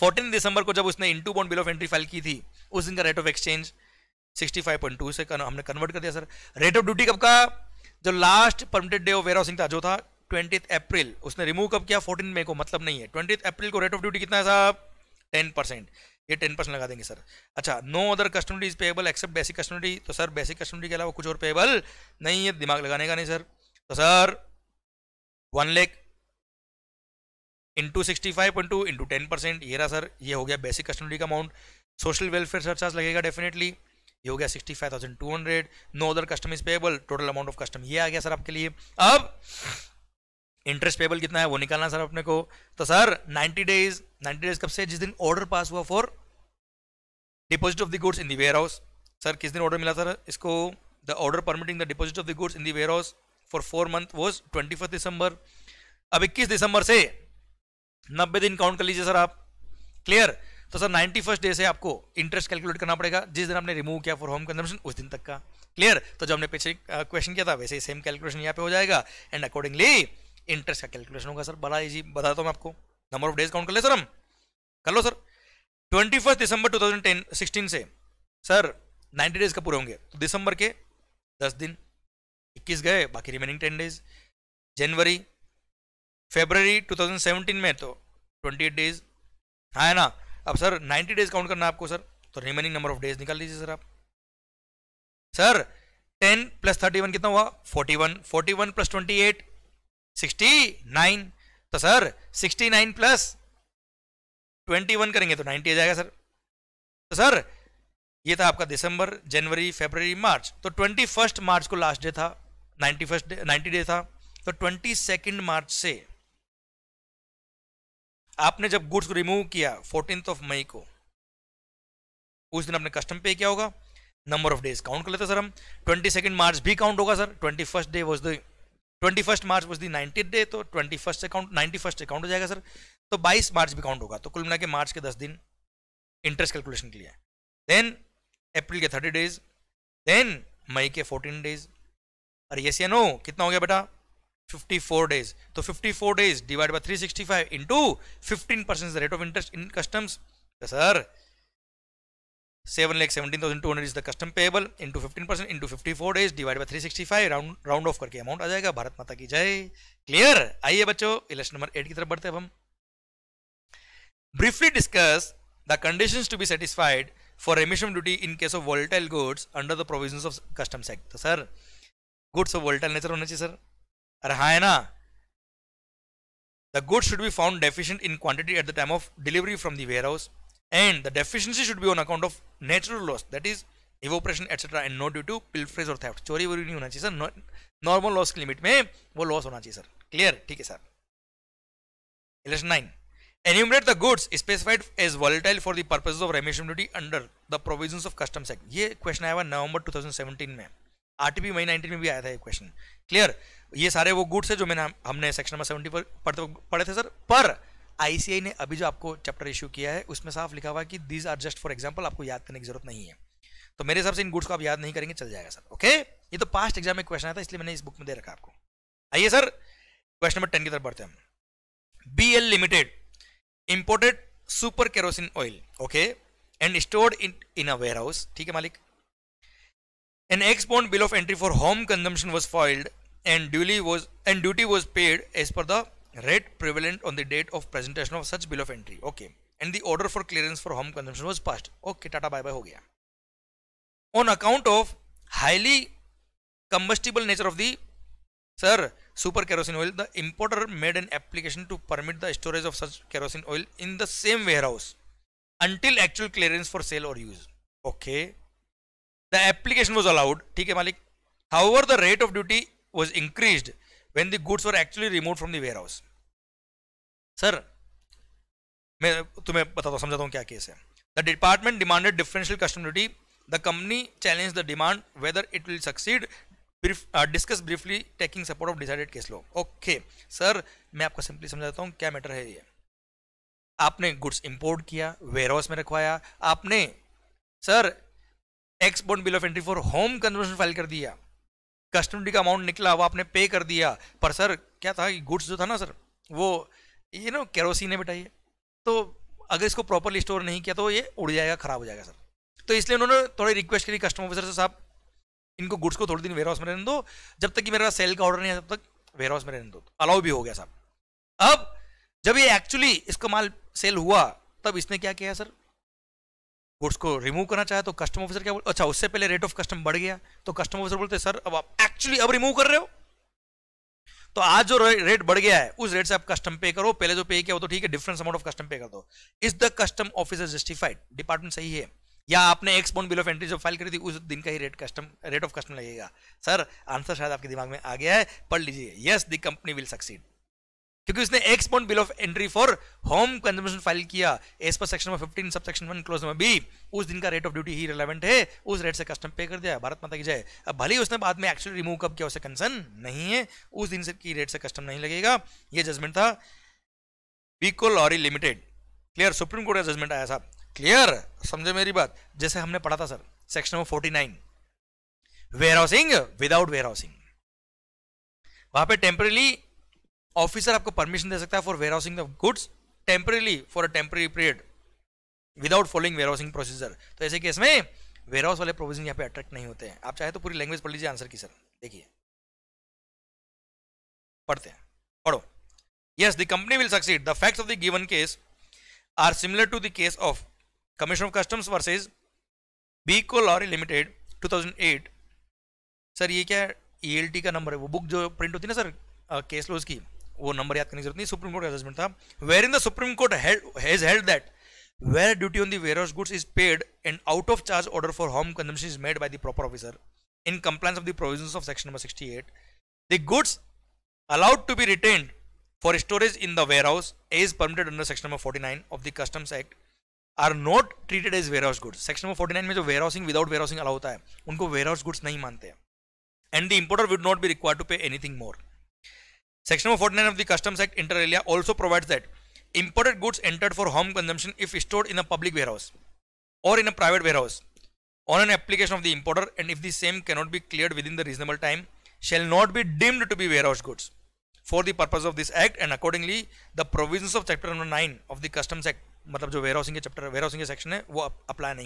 14 दिसंबर को जब उसने into bond bill of entry file की थी उस दिन का रेट ऑफ एक्सचेंज 65.2 से हमने कन्वर्ट कर दिया सर रेट ऑफ ड्यूटी कब का जो last permitted day of warehousing था जो था ट्वेंटी अप्रैल उसने रिमूव कब किया फोर्टीन मई को मतलब नहीं है ट्वेंटी अप्रैल को रेट ऑफ ड्यूटी कितना है साहब टेन परसेंट ये टेन परसेंट लगा देंगे सर अच्छा no other customary is payable except basic customary तो सर बेसिक कस्टमरी के अलावा कुछ और पेबल नहीं है दिमाग लगाने का नहीं सर तो sir one lakh into sixty five point two into ten percent ये रहा सर ये हो गया बेसिक कस्टमरी का अमाउंट सोशल वेलफेयर सरचार्ज लगेगा डेफिनेटली ये हो गया sixty five thousand two hundred no other custom is payable total amount of custom ये आ गया सर आपके लिए अब इंटरेस्ट पेबल कितना है वो निकालना सर अपने को तो sir ninety days ninety days कब से जिस दिन ऑर्डर पास हुआ for deposit of the goods in the warehouse sir किस दिन ऑर्डर मिला सर इसको the order permitting the deposit of the goods in the warehouse for four month was twenty December अब इक्कीस दिसंबर से नब्बे दिन काउंट कर लीजिए सर आप क्लियर तो सर नाइन्टी फर्स्ट डे से आपको इंटरेस्ट कैलकुलेट करना पड़ेगा जिस दिन आपने रिमूव किया फॉर होम कंजम्पशन उस दिन तक का क्लियर तो जो हमने पीछे क्वेश्चन किया था वैसे ही सेम कैलकुलेशन यहाँ पे हो जाएगा एंड अकॉर्डिंगली इंटरेस्ट का कैलकुलेशन होगा सर बड़ा इजी बताता हूँ आपको नंबर ऑफ डेज काउंट कर ले सर हम कर लो sir twenty first December two thousand ten sixteen से सर नाइन्टी डेज का पूरे होंगे तो दिसंबर के दस दिन इक्कीस गए बाकी रिमेनिंग टेन डेज जनवरी फेबररी 2017 में तो 28 डेज हाँ है ना अब सर 90 डेज काउंट करना आपको सर तो रिमेनिंग नंबर ऑफ डेज निकाल लीजिए सर आप सर 10 प्लस 31 कितना हुआ 41 41 प्लस 28 69 तो सर 69 प्लस 21 करेंगे तो 90 आ जाएगा सर तो सर ये था आपका दिसंबर जनवरी फेबररी मार्च तो ट्वेंटी फर्स्ट मार्च को लास्ट डे था ninety first day ninety day था तो ट्वेंटी सेकेंड मार्च से आपने जब गुड्स को रिमूव किया फोर्टीन ऑफ मई को उस दिन आपने कस्टम पे किया होगा नंबर ऑफ डेज काउंट कर लेते सर हम ट्वेंटी सेकेंड मार्च भी काउंट होगा sir twenty first day was the twenty first March was the ninety day तो twenty first account ninety first account हो जाएगा सर तो बाईस मार्च भी काउंट होगा तो कुल मिला के मार्च के दस दिन इंटरेस्ट कैलकुलेशन के लिए देन अप्रैल के थर्टी डेज देन मई के फोर्टीन डेज अरे ये सी नो कितना हो गया बेटा 54 डेज तो 54 days divide by 365 into 15% the rate of interest in customs sir 7 lakh 17200 is the custom payable into 15% into 54 days divide by 365 round round off करके अमाउंट आ जाएगा भारत माता की जय क्लियर आइए बच्चों इलेक्शन नंबर 8 की तरफ बढ़ते हम briefly discuss the conditions to be satisfied for remission duty in case of volatile goods under the provisions of customs act sir goods of volatile nature होना चाहिए सर रहा है ना the goods should be found deficient in quantity at the time of delivery from the warehouse and the deficiency should be on account of natural loss that is evaporation etcetera and not due to pilferage और theft चोरी वोरी नहीं होना चाहिए sir normal loss के limit में वो loss होना चाहिए सर क्लियर ठीक है sir election nine enumerate the goods specified as volatile for the purposes of remission duty under the provision of customs act ये क्वेश्चन आया हुआ नवंबर सेवेंटीन में आरटीपी मई नाइनटीन में भी आया था ये क्वेश्चन क्लियर ये सारे वो गुड्स है जो मैंने हमने सेक्शन नंबर सेवेंटी पर पढ़े थे सर पर आईसीआई ने अभी जो आपको चैप्टर इश्यू किया है उसमें साफ लिखा हुआ है कि these are just for example आपको याद करने की जरूरत नहीं है तो मेरे हिसाब से इन गुड्स को आप याद नहीं करेंगे चल जाएगा सर ओके ये तो पास्ट एग्जाम में क्वेश्चन आया था इसलिए मैंने इस बुक में दे रखा आपको आइए सर क्वेश्चन नंबर टेन की तरफ बढ़ते हैं हम B L limited imported super kerosene oil okay and stored in in a warehouse ठीक है मालिक An ex-bond bill of entry for home consumption was filed and was and duty was paid as per the rate prevalent on the date of presentation of such bill of entry. Okay. And the order for clearance for home consumption was passed. Okay, tata bye bye ho gaya. On account of highly combustible nature of the sir super kerosene oil, the importer made an application to permit the storage of such kerosene oil in the same warehouse until actual clearance for sale or use. Okay. the application was allowed theek hai malik however the rate of duty was increased when the goods were actually removed from the warehouse sir मैं तुम्हें बताता हूँ समझाता हूँ क्या case है the department demanded differential custom duty the company challenge the demand whether it will succeed discuss briefly taking support of decided case लो okay sir मैं आपको सिंपली समझाता हूँ क्या मैटर है ये आपने गुड्स इंपोर्ट किया वेयर हाउस में रखवाया आपने sir export bill of entry for home conversion file कर दिया कस्टम ड्यूटी का अमाउंट निकला वो आपने पे कर दिया पर सर क्या था गुड्स जो था ना सर वो ये ना केरोसिन है बेटा ये तो अगर इसको प्रॉपरली स्टोर नहीं किया तो ये उड़ जाएगा खराब हो जाएगा सर तो इसलिए उन्होंने थोड़ी रिक्वेस्ट करी कस्टम ऑफिसर से साहब इनको गुड्स को थोड़ी दिन वेयर हाउस में रहने दो जब तक कि मेरा सेल का ऑर्डर नहीं है तब तक वेयर हाउस में रहने दो अलाउ भी हो गया साहब अब जब ये एक्चुअली इसका माल सेल हुआ तब इसने क्या किया सर गुड्स को रिमूव करना चाहे तो कस्टम ऑफिसर क्या बोल अच्छा उससे पहले रेट ऑफ कस्टम बढ़ गया तो कस्टम ऑफिसर बोलते सर अब आप एक्चुअली अब रिमूव कर रहे हो तो आज जो रेट बढ़ गया है उस रेट से आप कस्टम पे करो पहले जो पे किया वो तो ठीक है difference amount of custom pay कर दो is the custom officer justified department सही है या आपने ex bond bill of entry जो फाइल करी थी उस दिन का ही rate custom rate of custom लगेगा सर आंसर शायद आपके दिमाग में आ गया है पढ़ लीजिए yes the company will succeed क्योंकि उसने ex point bill of entry for home consumption file किया as per section number sub section one clause number B उस दिन का रेट ऑफ ड्यूटी ही रिलेवेंट है उस रेट से कस्टम पे कर दिया भारत माता की जाए अब भले ही उसने बाद में एक्चुअली रिमूव कब किया उसे कंसर्न नहीं है उस दिन से की रेट से कस्टम नहीं लगेगा यह जजमेंट था Bco Lorry Limited clear Supreme Court का जजमेंट आया साहब क्लियर समझे मेरी बात जैसे हमने पढ़ा था sir section number forty nine warehousing without warehousing वहां पर टेम्परेली ऑफिसर आपको परमिशन दे सकता है for warehousing the goods temporarily for a temporary period without following warehousing procedure तो ऐसे केस में वेयर हाउस वाले प्रोविजन यहाँ पे अट्रैक्ट नहीं होते हैं आप चाहे तो पूरी लैंग्वेज पढ़ लीजिए आंसर की सर देखिए पढ़ते हैं पढ़ो yes the company will succeed the facts of the given case are similar to the case of commission of customs versus bco lorry limited 2008 sir ये क्या ई e का नंबर है वो बुक जो प्रिंट होती है ना सर केस लॉज की वो नंबर याद करने की जरूरत नहीं सुप्रीम कोर्ट का जजमेंट था wherein the Supreme Court has held that where duty on the warehouse goods is paid and out of charge order for home consumption is made by the proper officer in compliance of the provision of section number sixty the goods allowed to be retain for storage in the warehouse as permitted under section number forty of the customs act are not treated as warehouse goods section number forty nine में जो warehousing without warehousing allow होता है उनको warehouse goods नहीं मानते हैं and the importer would not be require to pay anything more Section 49 of the Customs Act inter alia also provides that imported goods entered for home consumption if stored in a public warehouse or in a private warehouse on an application of the importer and if the same cannot be cleared within the reasonable time shall not be deemed to be warehouse goods for the purpose of this act and accordingly the provisions of chapter number 9 of the customs act मतलब जो warehousing housing के chapter warehousing के section है वो apply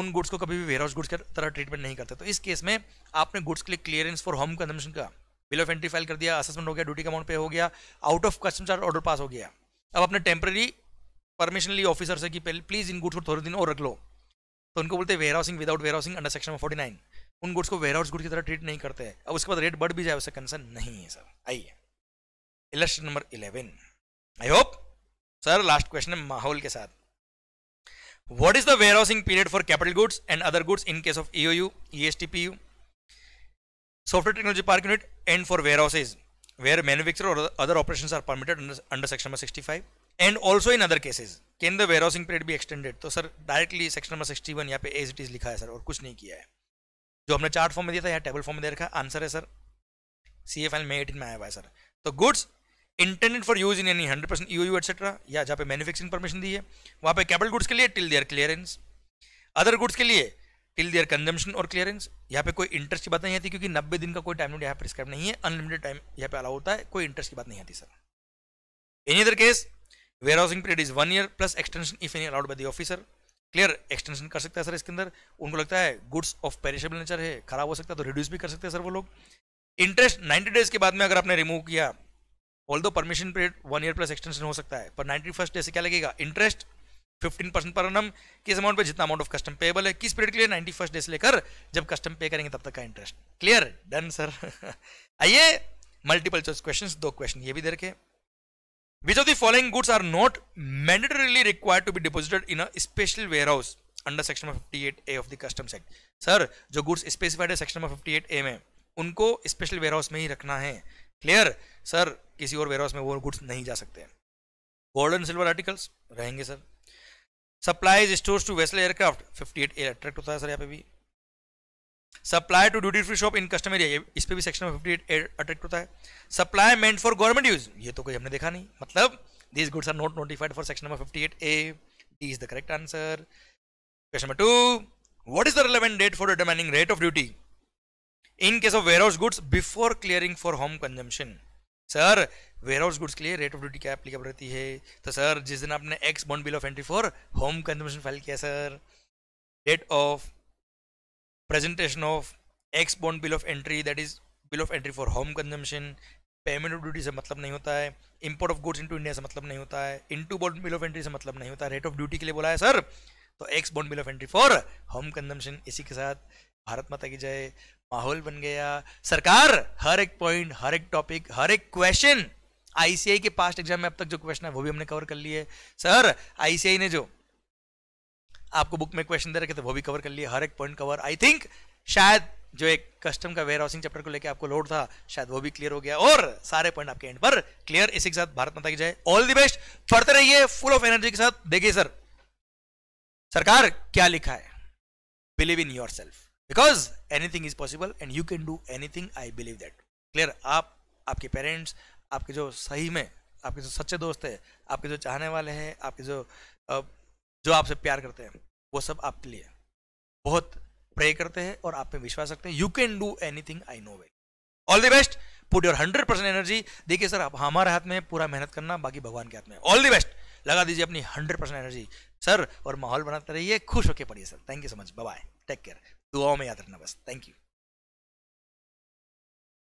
उन goods को कभी भी वेयर हाउस गुड्स की तरह ट्रीटमेंट नहीं करते तो इस केस में आपने गुड्स के लिए क्लियरेंस फॉर होम कंजम्पशन का बिल ऑफ एंट्री फाइल कर दिया असेसमेंट हो गया ड्यूटी अमाउंट पे हो गया out of custom charge order pass हो गया अब अपने टेम्प्रेरी परमिशन ली ऑफिसर से कि प्लीज़ इन गुड्स को थोड़े दिन और रख लो तो उनको बोलते हैं warehousing without warehousing under section forty nine उन गुड्स को वेयर हाउस गुड की तरह ट्रीट नहीं करते हैं अब उसके बाद रेट बढ़ भी जाए उससे कंसर्न नहीं है सर आइए election number eleven I hope sir last question है माहौल के साथ What is the warehousing period for capital goods and other goods in case of EOU, ESTPU, software technology park unit and for warehouses where manufacture or other operations are permitted under, under section number 65 and also in other cases can the warehousing period be extended तो sir directly section number 61 यहाँ पे as it is लिखा है sir और कुछ नहीं किया है जो हमने चार्ट फॉर्म में दिया था यहाँ टेबल फॉर्म में दे रखा आंसर है sir C F L May eighteen में आया हुआ है सर तो goods internet for use in any hundred percent you e etcetera या जहाँ पे मैनुफेक्चरिंग परमिशन दी है वहाँ पे कैपिटल गुड्स के लिए till their clearance other goods के लिए टिल देयर कंजम्पशन और क्लियरेंस यहाँ पे कोई इंटरेस्ट की बात नहीं आती क्योंकि नब्बे दिन का कोई टाइम यहाँ प्रिस्क्राइब नहीं है अनलिमिटेड टाइम यहाँ पे अलाउ होता है कोई इंटरेस्ट की बात नहीं आती sir any other case warehousing period is one year plus extension if any allowed by the officer clear extension कर सकता है सर इसके अंदर उनको लगता है गुड्स ऑफ पेरिशेबल नेचर है खराब हो सकता है तो रिड्यूस भी कर सकते हैं सर वो लोग इंटरेस्ट 90 डेज के बाद में अगर आपने रिमूव किया although permission period one year plus extension हो सकता है पर नाइन्टी फर्स्ट डे से क्या लगेगा इंटरेस्ट 15 परसेंट पर एनम किस अमाउंट पे जितना अमाउंट ऑफ कस्टम पेबल है किस पीरियड के लिए नाइन्टी फर्स्ट डे से लेकर जब कस्टम पे करेंगे तब तक का इंटरेस्ट क्लियर डन सर आइए मल्टीपल चॉइस क्वेश्चन दो क्वेश्चन ये भी दे रखे which of the goods are not mandatorily required to be deposited in special warehouse under section fifty eight A of the customs act sir जो goods specified है section fifty eight A में उनको special warehouse में ही रखना है clear sir किसी और warehouse में वो गुड्स नहीं जा सकते हैं गोल्ड एंड सिल्वर आर्टिकल्स रहेंगे sir supplies stores to vessel aircraft 58 are attract होता है सर यहाँ पे भी supply to duty free shop in custom area इस पे भी सेक्शन में 58 एयर अट्रैक्ट होता है supply meant for government use ये तो कोई हमने देखा नहीं मतलब these goods are not notified for section eight A D is the correct answer question number two what is the relevant date for determining rate of duty in case of warehouse goods before clearing for home consumption sir warehouse goods के लिए rate of duty क्या applicable रहती है तो sir जिस दिन आपने ex bond bill of entry for home consumption file किया sir date of presentation of ex bond bill of entry that is bill of entry for home consumption payment of duty से मतलब नहीं होता है import of goods into India से मतलब नहीं होता है into bond bill of entry से मतलब नहीं होता है रेट ऑफ ड्यूटी के लिए बोला है सर तो ex bond bill of entry for home consumption इसी के साथ भारत माता की जय माहौल बन गया सरकार हर एक पॉइंट हर एक टॉपिक हर एक क्वेश्चन आईसीआई के पास्ट एग्जाम में अब तक जो क्वेश्चन है वो भी हमने कवर कर लिए सर आईसीआई ने जो आपको बुक में क्वेश्चन दे रखे थे वो भी कवर कर लिए हर एक पॉइंट कवर आई थिंक शायद जो एक कस्टम का वेयर हाउसिंग चैप्टर को लेकर आपको लोड था शायद वो भी क्लियर हो गया और सारे पॉइंट आपके एंड पर क्लियर इसी के साथ भारत माता की जय ऑल दी बेस्ट पढ़ते रहिए फुल ऑफ एनर्जी के साथ देखिए सर सरकार क्या लिखा है believe in yourself because anything is possible and you can do anything I believe that clear आप आपके पेरेंट्स आपके जो सही में आपके जो सच्चे दोस्त हैं आपके जो चाहने वाले हैं आपके जो जो आपसे प्यार करते हैं वो सब आपके लिए बहुत प्रे करते हैं और आप में विश्वास रखते हैं you can do anything I know way all the best put your hundred percent energy देखिए सर आप हमारे हाथ में पूरा मेहनत करना बाकी भगवान के हाथ में ऑल द बेस्ट लगा दीजिए अपनी हंड्रेड परसेंट एनर्जी सर और माहौल बनाते रहिए खुश होकर पढ़िए sir thank you so much bye take care to all my other numbers. Thank you.